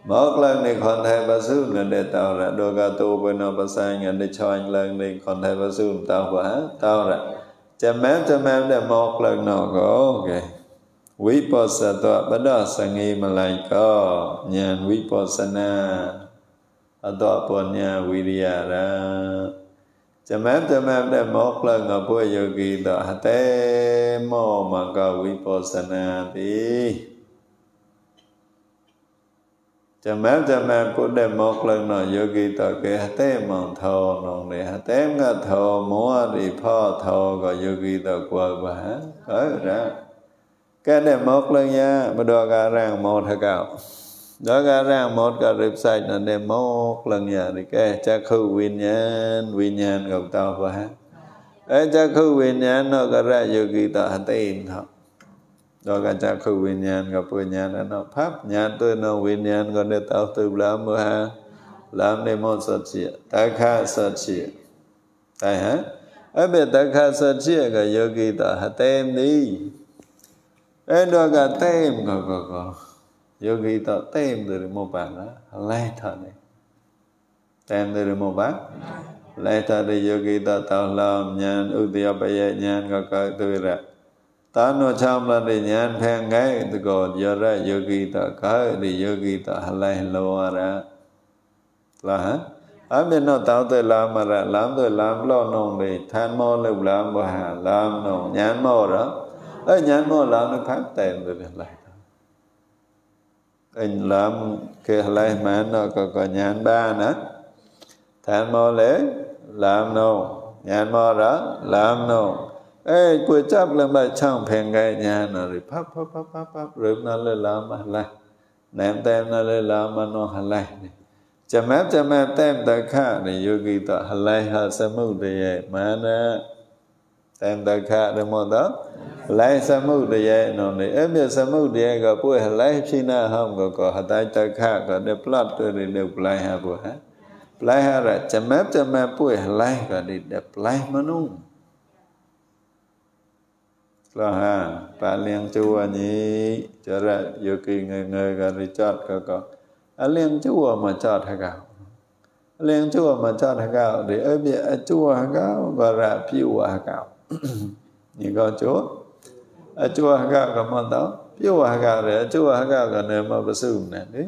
một lần đi còn thay bà sư nữa để tao ra đôi ga tu bữa nó bà sai ngàn để cho anh lần đi còn thay bà sư tao qua tao ra cha mép cha mép để một lần nào có ok Vipassata bada sangi lần ở bùa yogi đọ hạ tế mô mà cầu vipassana tí Chamam chamam của lần nọ yogi đọ kê hạ tế mong thô nọng để hạ tế ngà thô múa đi phó thô gọi yogi đọ quờ bà khởi ra ก็เด็มดเลยเนี่ยมาดูการแรงหมดเก่าดูการแรงหมดก็ริบใส่นั่นเด็มดเลยเนี่ยนี่แกจะคือวิญญาณวิญญาณกับตาฟ้าไอ้จะคือวิญญาณนอกการแรงโยกิตาตีนครับดูการจะคือวิญญาณกับวิญญาณนั่นเนาะพับญาณตัวนอกวิญญาณก็เด็ดตาตัวนล้มือฮะแล้วเด็มดสัจฉิแต่ข้าสัจฉิแต่ฮะไอ้เบตข้าสัจฉิกัโยกิตาเต็มดีအဲ့တော့ကတဲ့မကကကယောဂီတော့တဲ့မတယ်မပါလားလဲထားတယ်တဲ့မတယ်မပါလဲထားတဲ့ယောဂီတော့တောင်းလောင်းဉာဏ်ဥဒယပယဉာဏ်ကကသူရတာနောချမ်းလာတဲ့ဉာဏ်ဖန်ငယ်တကောယောရယောဂီတော့ကာဒီယောဂီတော့ဟလိုင်းလောရလားဟမ်အမေနောတောင်းတဲ့လာမရလမ်းတဲ့လမ်းလောင်းနုံလေထမ်းမောလောက်လမ်းဘာလမ်းနုံဉာဏ်မောတော့ ñamolam khát tèm được lại anh làm cái lại mà nó có có nhàn ba nữa than mò lễ làm nô nhàn mò đó làm nô ê cuối chấp là bài trong phèn cái nhà nó rồi pháp pháp pháp pháp pháp rồi nó lên làm mà lại ném tem nó lên làm mà nó hành lại này chả mép chả tem ta khá này yogi ta hành lại hả sa mu đề mà nè တန်တခဓမ္မတောလိုင်းသမုဒ္ဒယေနုံနေအမြသမုဒ္ဒယေကပွေလိုင်းဖြိနာဟောကကဟတိုင်တခကတဲ့ plot တွေနေပလိုင်းဟာပွေဟာပလိုင်းဟာဂျမပ်ဂျမပ်ပွေလိုင်းကဒီတဲ့ပလိုင်းမနုလောဟာပါလျံကျူဝနီจระโยกีเงยเงยกันริจอดก็ก็อเลียงจั่วมาจอดฮะกาวเลียงจั่วมาจอดฮะกาวเดี๋ยวเอ้ยเบี้ยจั่วฮะกาวกระพิวฮะกาว nhưng à, có chúa a chúa ha ga ga ma ta piu ha ga re a chúa ha ga ga ne ma ba su ne ni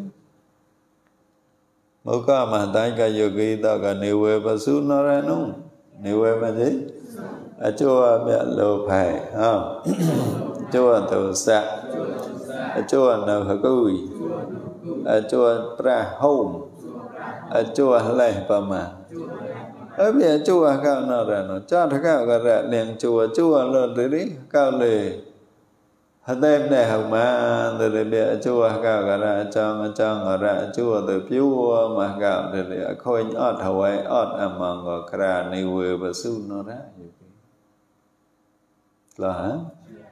mu ka ma ta ka yo ki ta ka ne we ba su ra nung, ne we ma ji a chúa mẹ lo phải ha chúa tu sa a à, chúa na ha ku a chúa pra home a à, chúa lai pa ma ở nhà chùa cao nào ra nó cho thằng cao cái rạ liền chùa chùa luôn tới đi cao lì hạt đêm này hồng ma từ đây bịa chua cao cái rạ trong trong cái rạ chua từ piu mà cao từ đây khôi nhọt hầu ấy ọt à mong cái rạ này vừa và su nó ra là hả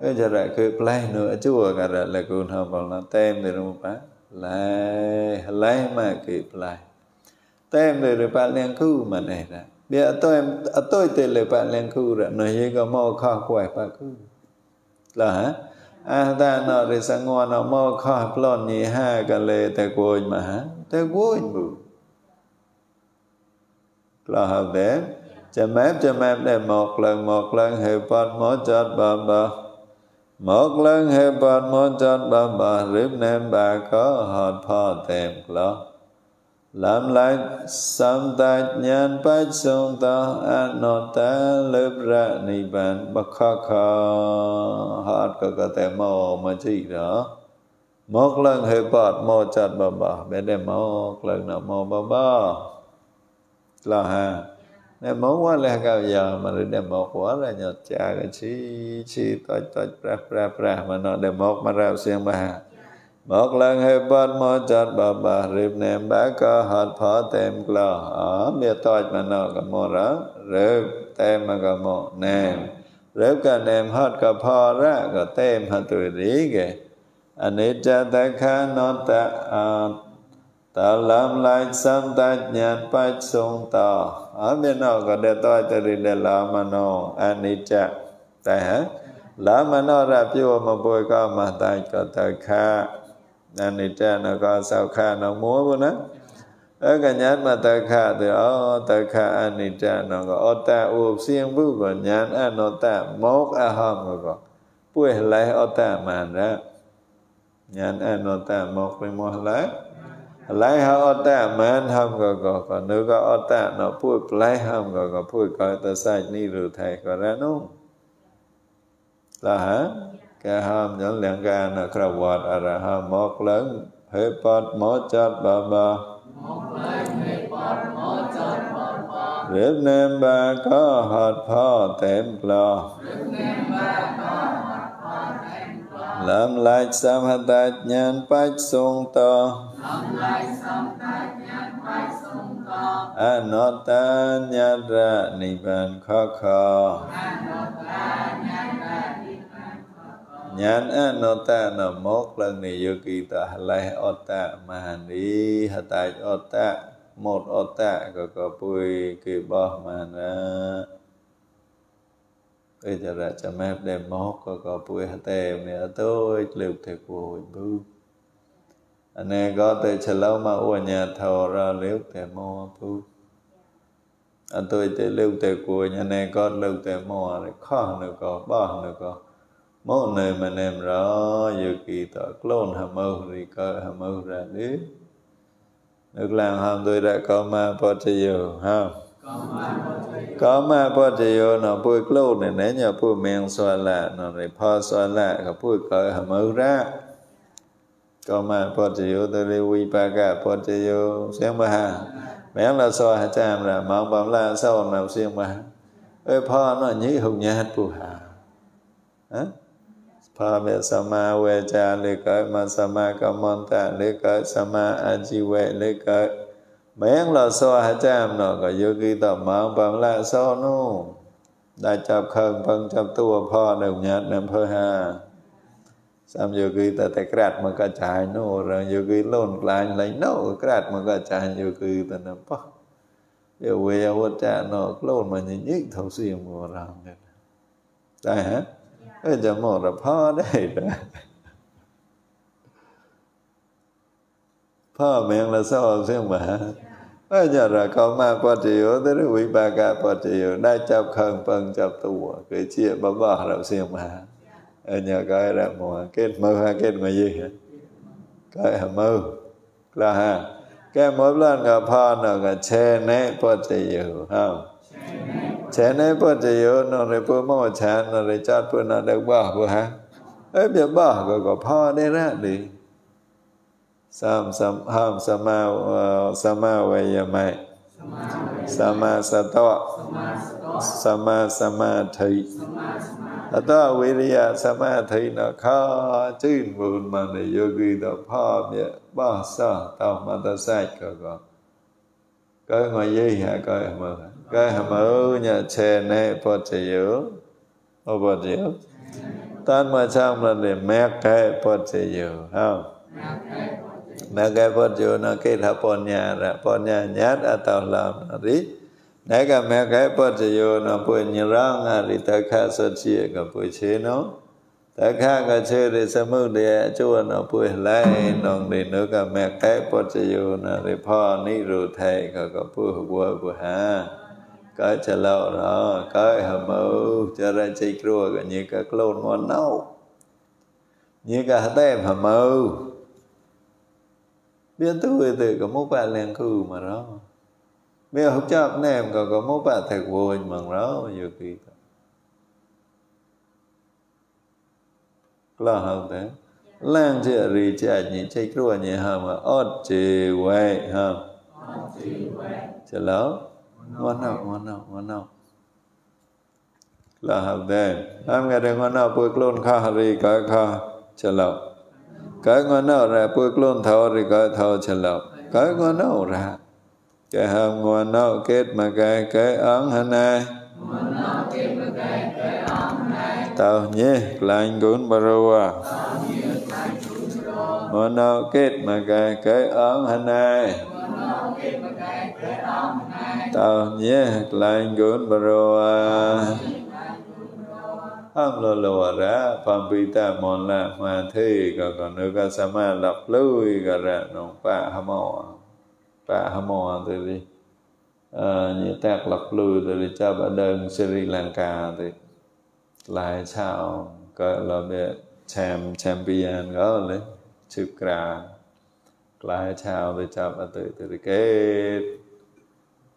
cái giờ lại cứ play nữa chùa cả rồi là cũng học bằng là tem để đúng không lại lại mà cứ play tem để được bạn liên cứu mà này ra เดี๋ยวต้อยต้อยเตลเลยปะเลงคู่ระนายก็มอข้าควายปะคู่ละฮะอาตาเนาะเรสงวนเอาะมอข้าพลอนนี่ห้ากันเลย แต่กวยมาฮะแต่กวยบุกละฮะเด็กจะแม้จะแม้ได้หมอกลังหมอกลังเฮปัดหมอจัดบาบาหมอกลังเฮปัดหมอจัดบาบาริบเนมบาก็หอดพ่อเต็มกล้อ Lam lát sam ta nhan bách sông ta an ta lớp ra ni bàn bạc khá khá hát cơ cơ tế mô mà chỉ đó một lần hơi bọt mô chặt bà bà bé đề một lần nào mô bà bà là hà nè mô quá là cao giờ mà được đề một quá là nhọt cha cái chi chi toj toj pra pra pra mà nó đề một mà rao xiên bà ha บอกแรงให้ปัดมาจัดบาบาริบเนมแบกกะหัดผาเต็มกล้าหาเมียตอดมานอกกับมอระเริบเต็มมากับมเนมเริบกับเนมหัดกับพอระก็เต็มหัตุรีเกอันนี้จะแต่ขานอนต่อาตาลามลายสัมตัดญาณปัจสงต่ออาเมนอก็เดตอยตริเดลามานอันนี้จะแต่ฮะลามโนรับโยมาป่วยก็มาตายก็ตะขาအနိတ္တနကောသောခနောမိုးဘူးနော်အကညာမတခတေဩတခအနိတ္တနောကဩတဥစင်ဘူးကညာအနောတမောကဟောမကပွေလဲဩတမန္တညာအနောတမောကမောလဲလဲဟောတမန်ဟံကကကနုကဩတနောပွေလဲဟံကကပွေကတဆိုင်နိရုထိုင်ကရနုလာဟံកាហាមញលង្កានក្រវត្តអរហមកឡើងហេបតមកចាត់បាបាមកឡើងហេបតមកចាត់បាបារៀបនេមបាក៏ហត់ផតែមផ្លោះរៀបនេមបាក៏ហត់ផតែមផ្លោះលំឡាយសមហតញ្ញានបច្ចសងតលំឡាយសមតញ្ញានបច្ចសងតអនតញ្ញារនិបានខខអនតញ្ញារ nhãn anota na mốt lần này vô kỳ ta lai ota ma ni hata ta một ota có có bùi kỳ bò mà na bây giờ ra cho mẹ đem mốt có có bùi hạt mẹ nữa tôi lục thể của hồi bư anh em có thể chờ lâu mà ua nhà thờ ra liếu thể mô bưu anh tôi tới lưu tề của nhà này có lưu tề mô này khó nữa có bỏ nữa có mô nề mà nèm rõ dự kỳ tỏ clone hàm âu rì cơ hàm âu ra đi nước làng hàm tôi đã có ma po chê dù ha có ma po chê dù nó bùi clone này nế nhờ bùi miệng xoa lạ nó rì po xoa lạ có bùi cơ hàm âu ra có ma po chê dù tôi đi vi ba cả po chê dù xem bà ha mẹ là xoa hả chàm là mong bóng la sao nào xem bà ơi po nó nhí hùng nhà hát hà Huh? ภาเวสมาเวจาลิกะมาสมากมอนตะลิกะสมาอาจิเวลิกะแม้งเราสวาจามเนาะก็ยกีต่อมางปังละโซนู่ได้จับเคองพังจับตัวพ่อหนึ่งยัดนำเพื่อหาสามโยกีแต่แต่กระดมันก็จายนู่เราโยกีล่นกลายไหลนู่กระดมันก็จายโยกีแต่นั่นปะเดี๋ยวเวียวจะานาะล่นมันยิ่งยิ่งเท่าเสียงของเราเนี่ยได้ฮะก็จะหมดพ่อได้นะพ่อเมืองละเศร้าเสียงมาก็จะระเขามาปฏิโยได้รูวิปากาปฏิโยได้จับคังปังจับตัวเคยเชี่ยบาบ้าเราเสียงมาเออเนี่ยก็ระมัวเกิดมือเกิดมายี่ก็มือละฮะแกมบล้านกับพ่อหนากกบเชนเน่ปฏิโย้าชนเนี่ยจะเยอะนอนเลยพม่อแชนนอนเลยจัดพนันเด็กบ้าพ่อฮะเอ้ยบ้าก็ก็พ่อได้ละดิสามสามห้ามสมาสมาวัยไม่สมาสตโตสมาสมาทิสต่ตวิริยะสมาทินะข้าจึงบุญมาในโยกีต่อพ่อเนี่ยบ้าซะต่อมาตาใส่ก็ก็ ก็มาเยี่ยห์ก็มาก็หมอยเชนให้พอเจียวโอ้พอเจียวตอนมาช่างมันเลยแม่ไก่พอเจียวฮะแม่ไก่พอเจียวนักเกิดปันญาละปันญาญาติอัตตมาหรีไหนก็แม่ไก่พอเจียวนักปุญญร่างอริตาคาสัจจะกับปุชเชนน้ตาคาก็เชื่อในสมุทัยช่วนนักปุญญไล่นองดินก็แม่ไก่พอเจียวนักพ่อนิรุทัยก็กับปุหัวปุหา có chả lâu đó có hầm mưu cho ra chạy crua gần như có clone ngon nấu như cả hạt em hầm mưu biết về từ có một bạn lên cư mà đó biết giờ học chấp nem có có một bạn thật vui mà đó nhiều kỳ là không thế lang chưa rì chả như chạy crua như hầm mà ớt chì quay hầm chả lâu one up, one up, one up. Là hợp đề. Am ngài đề one up, bước luôn kha hari cả kha chờ lọc. Cái ngon nào ra bước luôn thọ thì cả thọ chờ lọc. Cái ngon nào ra. Cái hàm ngon nào kết mà cái cái ấn hả này. Tao nhé, lành cũng bà rô à. Ngon nào kết mà cái cái ấn hả à. này. ตามเยกลายกุนบรัวอัมโลโลระพัมปิตามอนละมาเทก็กนึกก็สามารถลับลุยก็ระนองปะฮมอวปะฮมอวตัวนี้เนี่ยแตกลับลุยตัวนี้จะไปเดินสิริลังกาตัหลายชาวก็เราเบียแชมแชมปียานก็เลยชุกรา lại chào về chào bà tự tự kết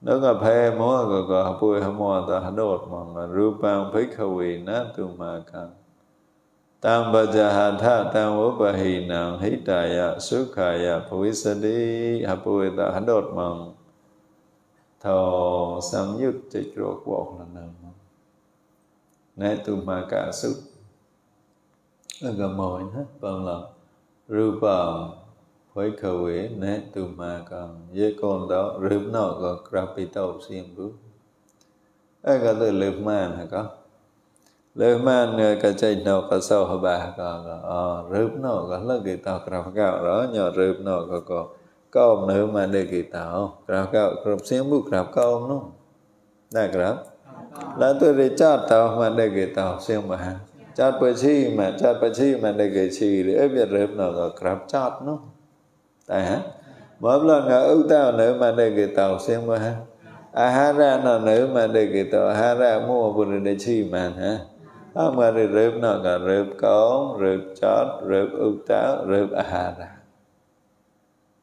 nó gặp phê mô gò gò hà bùi hà mô tà hà đột mong là rupang bhikkhavi na tu ma kang tam bà già hà tha tam vô bà hì nàng hít đà yà xuất khả yà bùi sa đi hà bùi ta hà đột mong thọ sam nhất chích ruột quốc là nàng mong nè tu ma cả xuất ở gà mồi hết bằng lòng rupang hoi kawe ne từ mà còn dễ con đó rướm nó có tàu xiêm rú ai có từ lướm man hả có lướm man người cả chạy nó có sâu hả bà có có ờ, rướm nó có là cái tàu cặp gạo đó nhỏ rướm nó có có con nữa mà để cái tàu cặp gạo cặp xiêm bút cặp con luôn nè cặp là tôi để chót tàu mà để cái tàu xiêm bà chót bơ chi mà chót bơ chi mà để cái chi để biết rướm nó có cặp chót nó ha mablanga uta nữ mà đề kỳ tàu xem qua ha ahara à, là nữ mà đề kỳ tàu ra mua bùn để chi mà ha ông mà đi rượp nó là rượp cống rượp chót rượp uta rượp ahara à,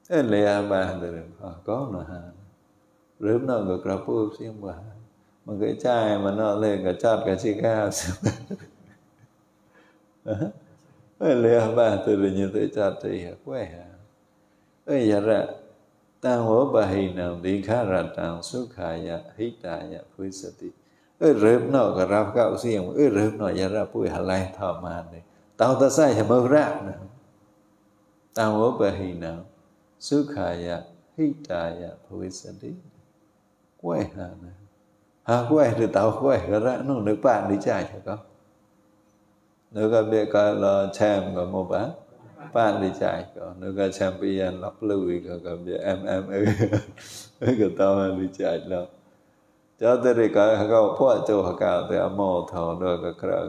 ê lìa à, mà thì có nữa ha rượp nó ngược ra phu xem mà mà cái chai mà nó lên cả chót cả chi ca xem ê lìa mà thì như thế chặt thì quê ha เอ้ยยระตัหัวบาหินังดิฆารตังสุขายะหิตายะพุสติ เอ้ยเริ่มนอกกรับก้าเสียง เอ้ยเริ่มนอกยาระปุ้ยหลายทอมานเลยตาตาใส้ฉมอแรกนะตาหัวบาหินังสุขายะหิตายะภวิสติกล้วยหานะ หากล้วยหรือตาล้วยก็ระนู่นหรือป่าหรือจ่ายเขาเนื้อก็เบียก็รอแชมกับโมบะาปานใจ่ายก็นึกว่าแชมเปี้ยนรับลุยก็กำเยอเอ็มเอ็มเออก็ตามในใจ่ายแล้วจะได้กาเขาพ่อโจหกาแต่อโมทอด้วยก็ครั้ง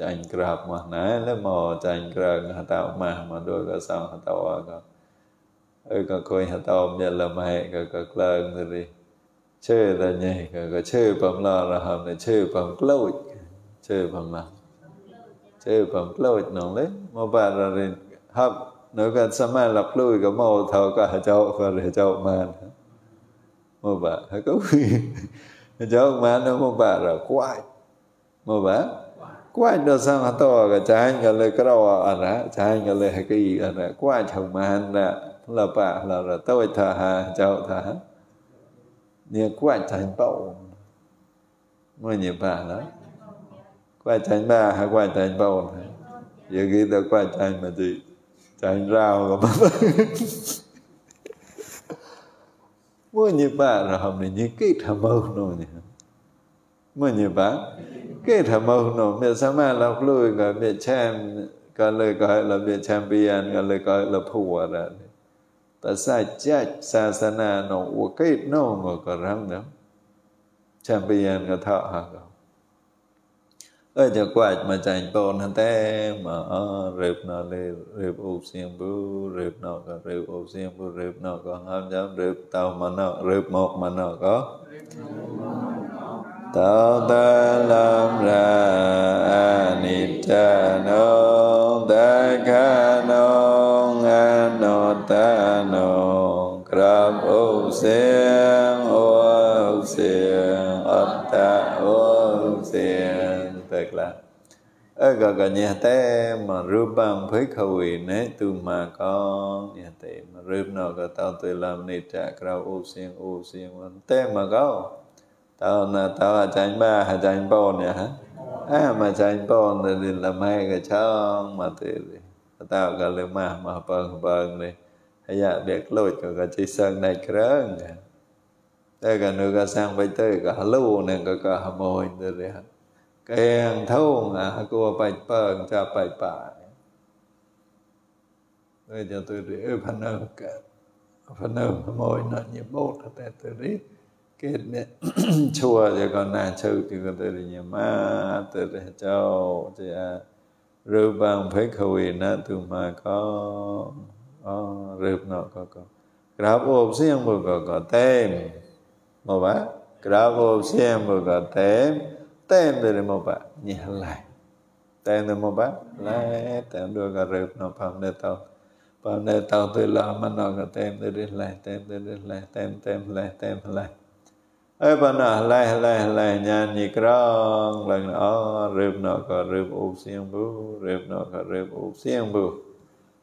จันกราบมาไหนแล้วมอจันกรางหาตามามาด้วยก็สางหาตาวก็เออก็คอยหาตามีอะละไม่ก็กรกลางเลยชื่อแต่วใหญ่ก็เชื่อปัมลาละหามเนี่ยชื่อปัมกล้วยชื่อปัมลาชื่อปัมกล้วยน้องเลย mô bà rà rìn hấp nếu cần xa mà lập lùi có mô thọ có hạ châu và rì châu mà mô bà hạ có quỳ hạ châu mà nó mô bà rà quái mô bà quái nó sang hạ tòa cả trái ngờ lê cái đầu ở à, à rã trái ngờ lê hạ kì gì ở à rã quái chồng mà hành rã là bà là rà tôi thà hạ châu thà hạ เนี่ยกว่าจันเป้าเมื่อเนี่ยป่าแล้วกว่าจันบ้าหากว่าจันเป้านะ giờ khi ta qua chạy mà thì chạy rau và bắp mua như bà là hôm nay những cái thầm mâu nó nhỉ mua như bà cái thầm mâu nó mẹ sao mà lọc lùi gọi mẹ chèm gọi lời gọi là mẹ chèm biên gọi lời gọi là phù ra ta sa chết sa sa na nó uo cái nó mà có răng đó chèm biên có thọ hả không เออจะกวาดมาใจตอนทันแต่มาเรียบนอเลยเรียบอุบเสียงบูเรียบนอก็เรียบอุบเสียงบูเรียบนอก็ห้ามจำเรียบเตามานอเรียบหมอกมานอก็เตาตาลามราอนิจจานองตาคานองอนุตานองกรับอุบเสียงอุบเสียงอัตตาเอก็กัญยาเตมรูปางเพืผยขวินเนตุมาก้อยาเตมรูปนอกก็ตาตัวลำนิจจากเราโอเสียงโอเสียงวันเตมาก็อตอหน้าตาอาจารย์บ้าอาจารย์ปอนเนี่ยฮะอามาจารย์ปอนเดินลำไห้ก็ช่องมาเตเลยตาก็เลยมามาปังปังเลยหายาเบียกลุยก็กระจิสังในเครื่องแต่กันนูก็สร้างไปเตยก็ฮัลโหลเนี่ยก็ก็ฮัมโมอินเลยฮะ kèn thâu ngã cô bạch bờn cha bạch bạ rồi cho tôi đi ơi phần nơ cả phần nơ môi nó như bột thật tại tôi đi kết nè chùa cho con nà chư thì con tôi đi nhà ma tôi đi châu thì bằng phế khẩu nà tù ờ, mà có rưu nọ có có grab ôm riêng vừa có có tem mà bác grab ôm riêng vừa có tem തേന്തൊരുമപ്പ ഞല്ല തേന്തൊരുമപ്പ ലേ തേന്തൊരുന്ന പവനെ തോ പവനെ തൗത്തില്ല അമ്മനോക തേന്തരില്ല തേന്തരില്ല തേം തേം ലേ തേം ലേ អើបណ្ណាឡៃឡៃឡៃញានញីក្រងឡើងអរឹបណករឹបអូសៀងប៊ូរឹបណករឹបអូសៀងប៊ូ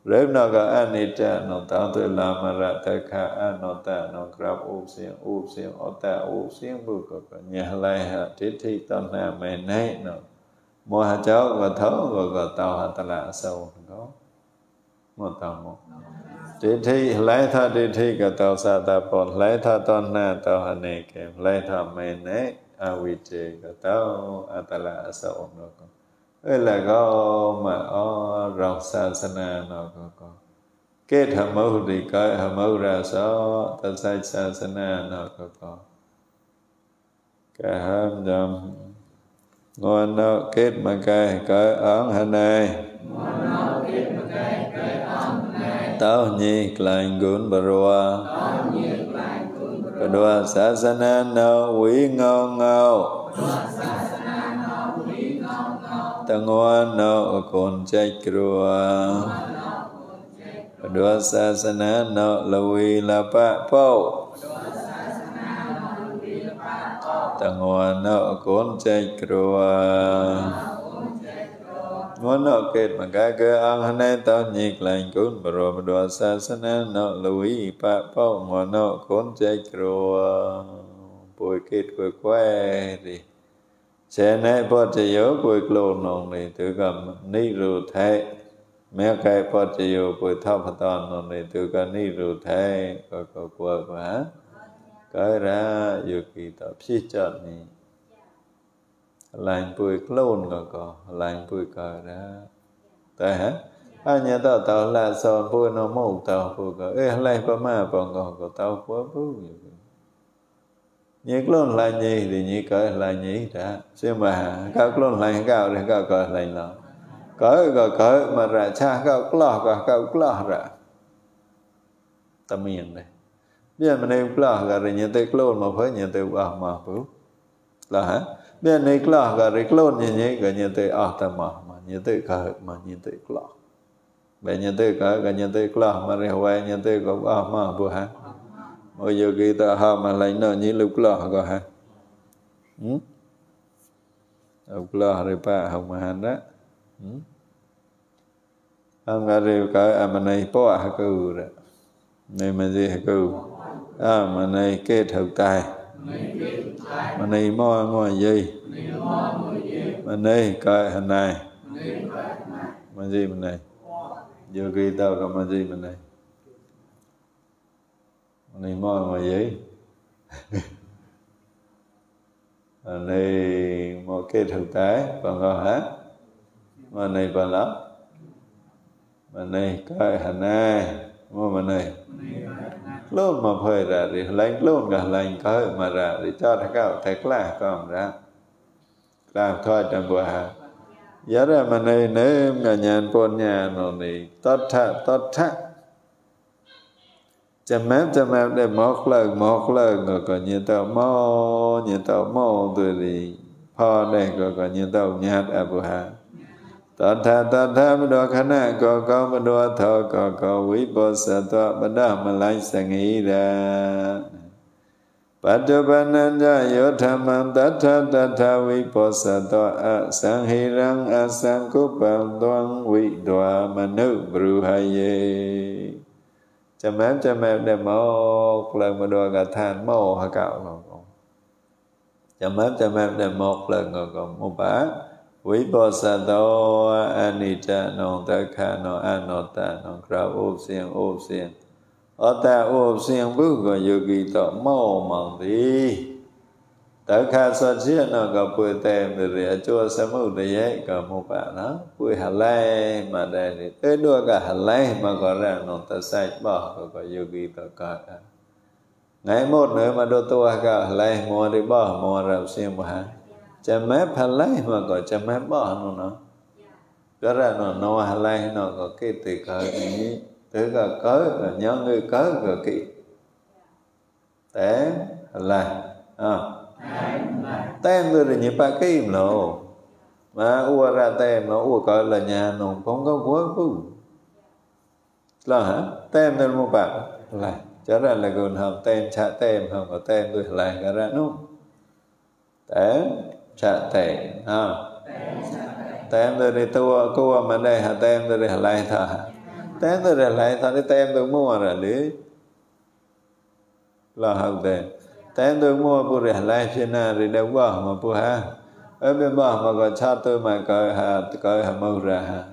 Rếm nó có an ni cha nó tạo tự la mà ra ta kha an nó ta nó grab ốp xiên ốp xiên ốp ta ốp xiên bù có có nhà lai hạ trí thi tôn hà mẹ nay nó mô hà cháu và thấu và có tàu hà ta lạ sâu có mô tàu mô trí thi lấy tha trí thi có tàu sa ta bồn lấy tha tôn hà tàu hà nè kèm lấy tha mẹ nay a vi trì có tàu a ta lạ sâu nó có ấy là có mà o rau sa na nó có có kết hầm mâu thì có hầm mâu ra số ta sai sa sana nó có có cái hầm dâm ngon nó kết mà cây cởi ấn hà này tao nhi klein gun barua tao nhi klein gun barua sa sana nó quý ngao ngao ទាំងវណ្ណអគុណចែកគ្រួព្រោះសាសនាណលវីលបៈបោទាំងវណ្ណអគុណចែកគ្រួវណ្ណកេតមកកើអង្គណេតោញីក្លែងគុណបរមដោសាសនាណលវីបៈបោមនោគុណចែកគ្រួពួយកេតគួយខ្វែទេ sẽ nè bờ chỉ yếu bùi lô nông này tự cầm ni rù thế mẹ cái bờ chỉ yếu bùi thao phát toàn nông này tự cầm ni rù thế có có qua qua, cái ra dù kỳ tập sĩ chọn này lành bùi lôn có có lành bùi cờ ra tại hả anh nhớ tao tao là sòn bùi nó mù tao bùi cờ ê lại bà ma bà ngò có tao quá vui nhiệt luôn là nhì thì nhị cỡ là nhị đã xem mà các luôn là cao thì cao cỡ là lo cỡ cỡ cởi mà ra cha cao lo cao cao lo ra tâm yên đây bây mình em lo cả rồi nhận tới luôn mà phải nhận tới bảo mà phụ là hả bây giờ này lo cả rồi luôn như nhị cả nhận tới ở tâm mà mà nhận tới cởi mà nhận tới lo bây nhận tới cởi cả nhận tới lo mà rồi hoài nhận tới cũng bảo mà phụ hả bây giờ khi ta ha mà lấy nợ như lúc lọ có hả ừ? lúc lọ rồi bà hồng mà hành đó ừ? ăn ngà cái à mà này bỏ hả cừu rồi, này mà gì hả cừu à mà này kê thật tài mà này mò mò gì mà này cái hình này mà gì mà này giờ khi tao có mà gì mà này ni mo ma vậy ni một cái thực tế bằng gọi hả? mà này bà vâng lắm mà này coi hà na mà mà này luôn mà phơi ra thì lạnh luôn cả lạnh coi mà ra thì cho thằng cao thật là còn ra làm coi chẳng qua Giờ ra mà này nếu em cả nhà con nhà nó này tốt thật tốt thật Jamam jamam de mok lak mok lak ngo ko nyi tau mo nyi tau mo tu li pho de ko ko nyi tau nyat abu ha. Tọt tha tọt tha mà đo khả nạ có có mà đo thọ có có quý bồ sa tọa mà đo mà lại sa nghĩ ra. Bát tu bà nan ja yo tha man tát tha tát tha quý bồ sa tọa a sang hi răng a sang cú bằng đoan quý đoa mà nữ bru hai ye. จะแม้จะแม้ได้มอกเลิงมาดูกับทานเมาหเก่าของจะแม้จะแม้ได้มอกเลิงกับมุปะวิปัสสโตอนิจจโนองตะขานออนอตานงกราอุเสียงอุเสียงอตาอุเสียงบุกโยกีต่อเมามังดีတခါဆိုကြည့်တော့ကပွေတဲ့မြေရအကျိုးစမှုတရေကမဟုတ်ပါနော်ပွေဟလိုင်းမတဲ့လေအဲ့တော့ကဟလိုင်းမကရနောတဆိုင်ပါကယုတ်ဒီတကနိုင်မို့နေမတို့တော့ကဟလိုင်းမော်ဒီပါမော်ရစင်မဟာจำแม่พลายมาก็จำแม่บ้านเนาะก็ระนนวหลายเนาะก็กิติกานี้ถึงก็เกิดยังเงยเกิดก็กิแต่หลายอ่า là nhịp kim no. Mà ua ra tem nó ua cỡ là nhà nông không có quá phu Là hả? Tem nên mua bạc Là cho ra là gần hợp tem chả tem hầm có tem tôi lại cả ra nó Tem chả tem ha Tem tôi đi tua cua mà đây hả tem tôi đi lại thả Tem tôi đi lại thả đi tem tôi mua rồi đi Là hầm tem tên tôi mua bù rẻ lại trên nà rồi đeo bỏ mà bù ha ở bên bỏ mà có cha tôi mà cởi hà cởi hà mâu ra ha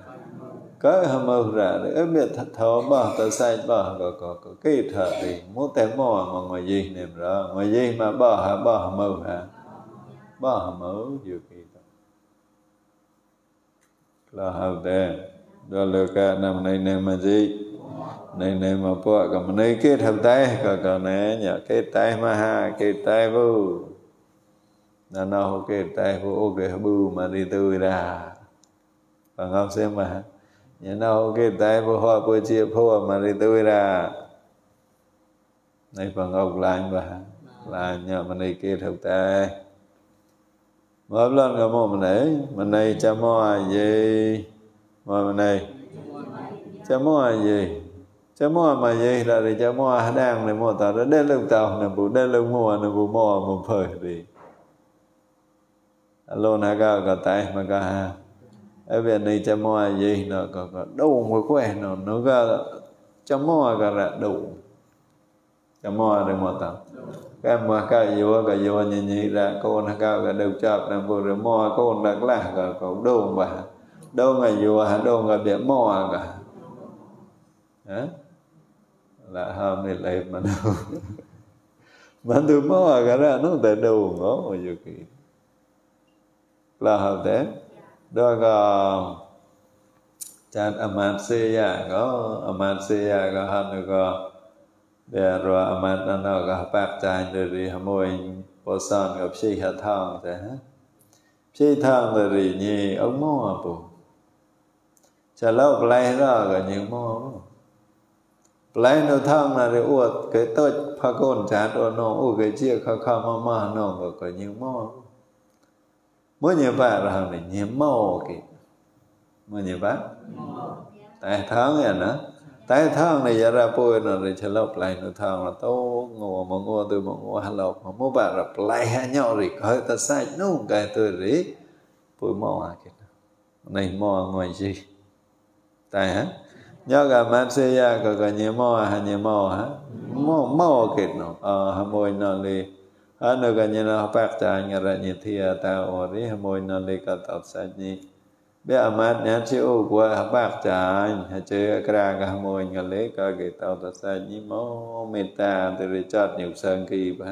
cởi hà mâu ra rồi ở bên thật thấu bỏ tôi sai bỏ có có có kỳ thở thì muốn té mua mà ngoài gì nèm rõ ngoài gì mà bỏ hà bỏ hà mâu ha bỏ hà mâu dù kỳ là hậu đề đó là cả năm nay nèm mà gì này này Nene mapua kamanai kit habtai kakananya kit tai maha kit tai vu. Nana ho kit tai vu đi bu ra Bằng không xem mà. Nhà nào ho kit tai vu hoa bu chia phu ra Này bằng ông lành bà. Lành nhà kết kit habtai. Mập lên cả mô mình ấy. Mình này cha mô gì. Mô mình này. Cha mô gì cha mua mà gì là để cha mua đang để mua ta đã đến lưng tàu nè bù đến lưng mua nè bù mua một phơi vì luôn hả cả cả tay mà cả ha ở bên này cha mua gì nó có có đủ một quen nó nó có cha mua cả là đủ cha mua để mua tàu cái mà cái vô cái vô như như là con hả cả cái đầu chập nè bù rồi mua con đặt là cả có đủ mà đâu ngày vô đâu ngày bị mua cả Hả? là hôm nay lại mà đâu bantu mau karena nung tak ada ungo yuki lah hati đó có chan amanseya có amanseya có hắn có để rồi aman nó nó có bạc chan rồi đi hàm môi bồ sơn gặp chi hạt thang thế chi thang rồi đi nhì ông mua bù chả lâu lại đó có nhiều mua Pleno thang là để uất cái tết pha con chá đồ nông u cái chia khá khá mà mà nông và có nhiều mô. Mới như vậy là hàng này nhiều mô kì. Mới như vậy. Tại tháng này nữa. Tại tháng này giờ ra bôi nó để chá lọc lại nó thang là tố ngô mà ngô tôi mà ngô hà lọc mà mua bà là lại hà nhỏ rồi, khói ta sai nông cái tôi rì. Bôi mô à Này mô à ngoài gì. Tại hả? Yoga matsaya kakanyemoa hanyemoa. Mo mo kit no. Ah hamoy no li. Ano kanyena pakta angaranyithiya tao ri hamoy no li katot sanyi. Bé amat nhá chiu của bạc tràn hả chứ kra cả môi ngà lế cả cái tàu ta sa nhí mô mê ta từ rồi chọt nhiều sơn kỳ bá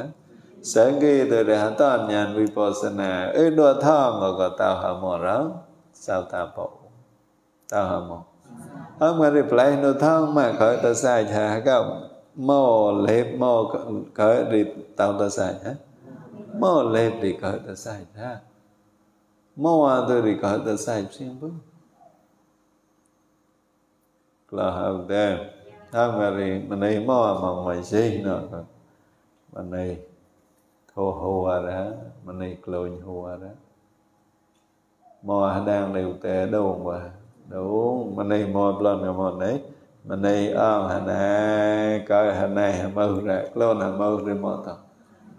sơn kỳ từ rồi hắn toàn nhàn vi bồ sân nà ư đua thong ngồi có tàu hả mô rớm sao ta bộ tàu hả mô ông going to lấy no thong mà khởi ta sai chả không mô lệp mô khởi đi tạo ta sai chả mô lệp đi khởi ta sai chả mô a tu đi khởi ta sai xuyên bước là hợp đêm thang mà đi mình này mô a mong mày gì nữa mình đi thô hùa ra mình đi lùi hùa ra mô a đang đều tệ đâu mà đúng mani mò blon ngà mò nấy mani ao hà nè coi hà nè hà mưu rẹ lon hà mưu rì mò tao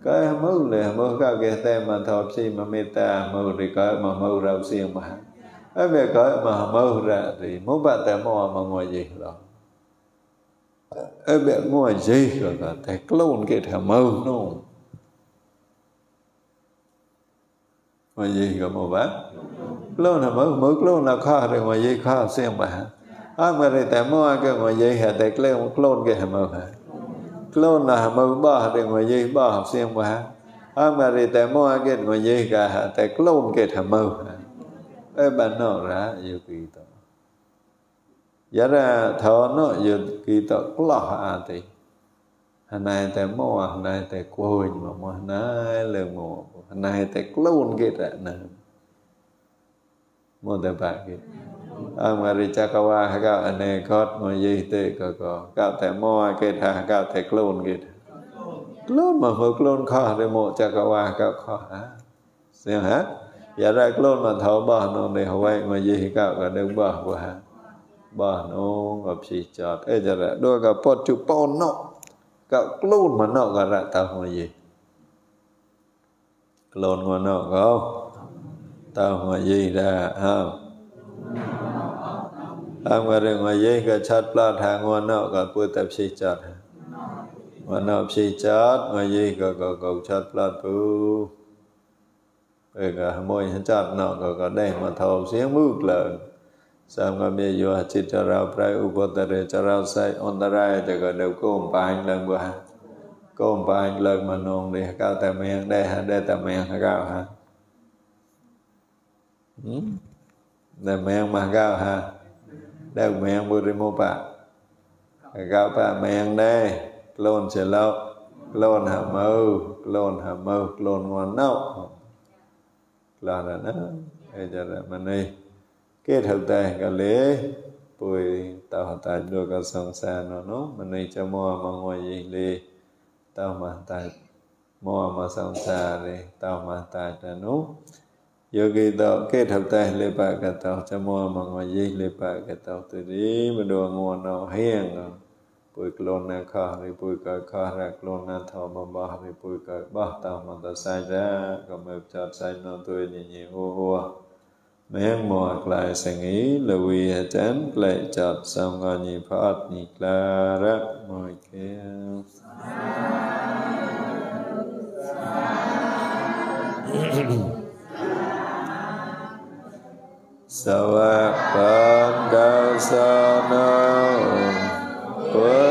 coi hà mưu này hà mưu cái kia tè mà thọ si mà mê ta hà mưu rì mà mưu rau xiên mà ai về cái mà hà mưu thì muốn bạn tè mò mà ngồi gì đó ai về ngồi gì rồi tè lon kia hà mưu đúng không gì gọi mà bán lâu nào mới mực lâu nào khó rồi mà gì khó xem bà ăn mà thì tại mua cái mà gì hả tại cái một lôn cái hả mà hả lôn là hả mà bỏ thì mà gì bỏ xem bà ăn mà thì tại mua cái mà gì cả hả tại cái cái hả mà hả ê bà nó ra yêu kỳ tổ giá ra thọ nó yêu kỳ tổ lọ à thì hôm nay tại mua hôm nay tại quên mà hôm nay lừa mua ណែតែខ្លួនគេតែណាមកតែបាក់គេអមរិចកវាកអណេកតមកយីទេកកកតែមកគេថាកតែខ្លួនគេខ្លួនមកធ្វើខ្លួនខុសទៅមកចកវាកខុសអាសៀងហ៎យ៉ារ៉ាខ្លួនមកថោបោះនោះនេះហើយមកយីកក៏នឹងបោះបោះបោះនោះក៏ព្យាចតអេចរៈដូចក៏ពតជប៉ុននោះក៏ខ្លួនមកនោះក៏រតោមកយីกลนงนอกเขาตาหัวยี่งได้ห้าวตามกระเรื่องหัวยี่งก็ชัดปลาทางหัวนอกก็พูดแต่ชี้จัดหัวนอกชี้จัดหัวยี่งก็ก็ก็ชัดปลาปูเอกหมวยชี้จัดนอกก็ก็ได้มาทอเสียงมืดเลยสามก็มีอยู่จิตจะเราไพรอุปตะเรจะเราใส่อันตรายจะก็เดี๋กวก็ไปหลังบ้าง้มไปเลิกมานองเลยก้าวแต่แมงได้ฮะได้แต่แมงก้าวฮะได้แมงมาก้าวฮะ ได้แมงบุริมุปะก้าวปะแมงได้กลนเสร็จแล้วกลนหามือกลนหามือกลนงอนเน่าลาละนะไอ้จะได้มันนี้เกิดหัวใจกัเลยป่วยตาหัวใจด้วยกันสงสารเนาะมันใ้จะมัวมองวายเลย taumata moa ma samsare taumata tanu yogi to kết hợp tay lê bạc cả tàu cho moa mà ngồi dây lê bạc cả tàu từ đi mà đồ ngô nó hiền rồi bùi clon na kha rồi bùi cả kha ra clon na thọ mà ba rồi bùi cả ba tàu mà ta sai ra còn mập chọt sai nó tôi nhìn nhìn hô hô Mẹ mọt lại sẵn ý là vì hệ chán lệ chọt xong ngò nhị phọt nhị la rắc mọi kia. Sa vạc bần đa sa na Quên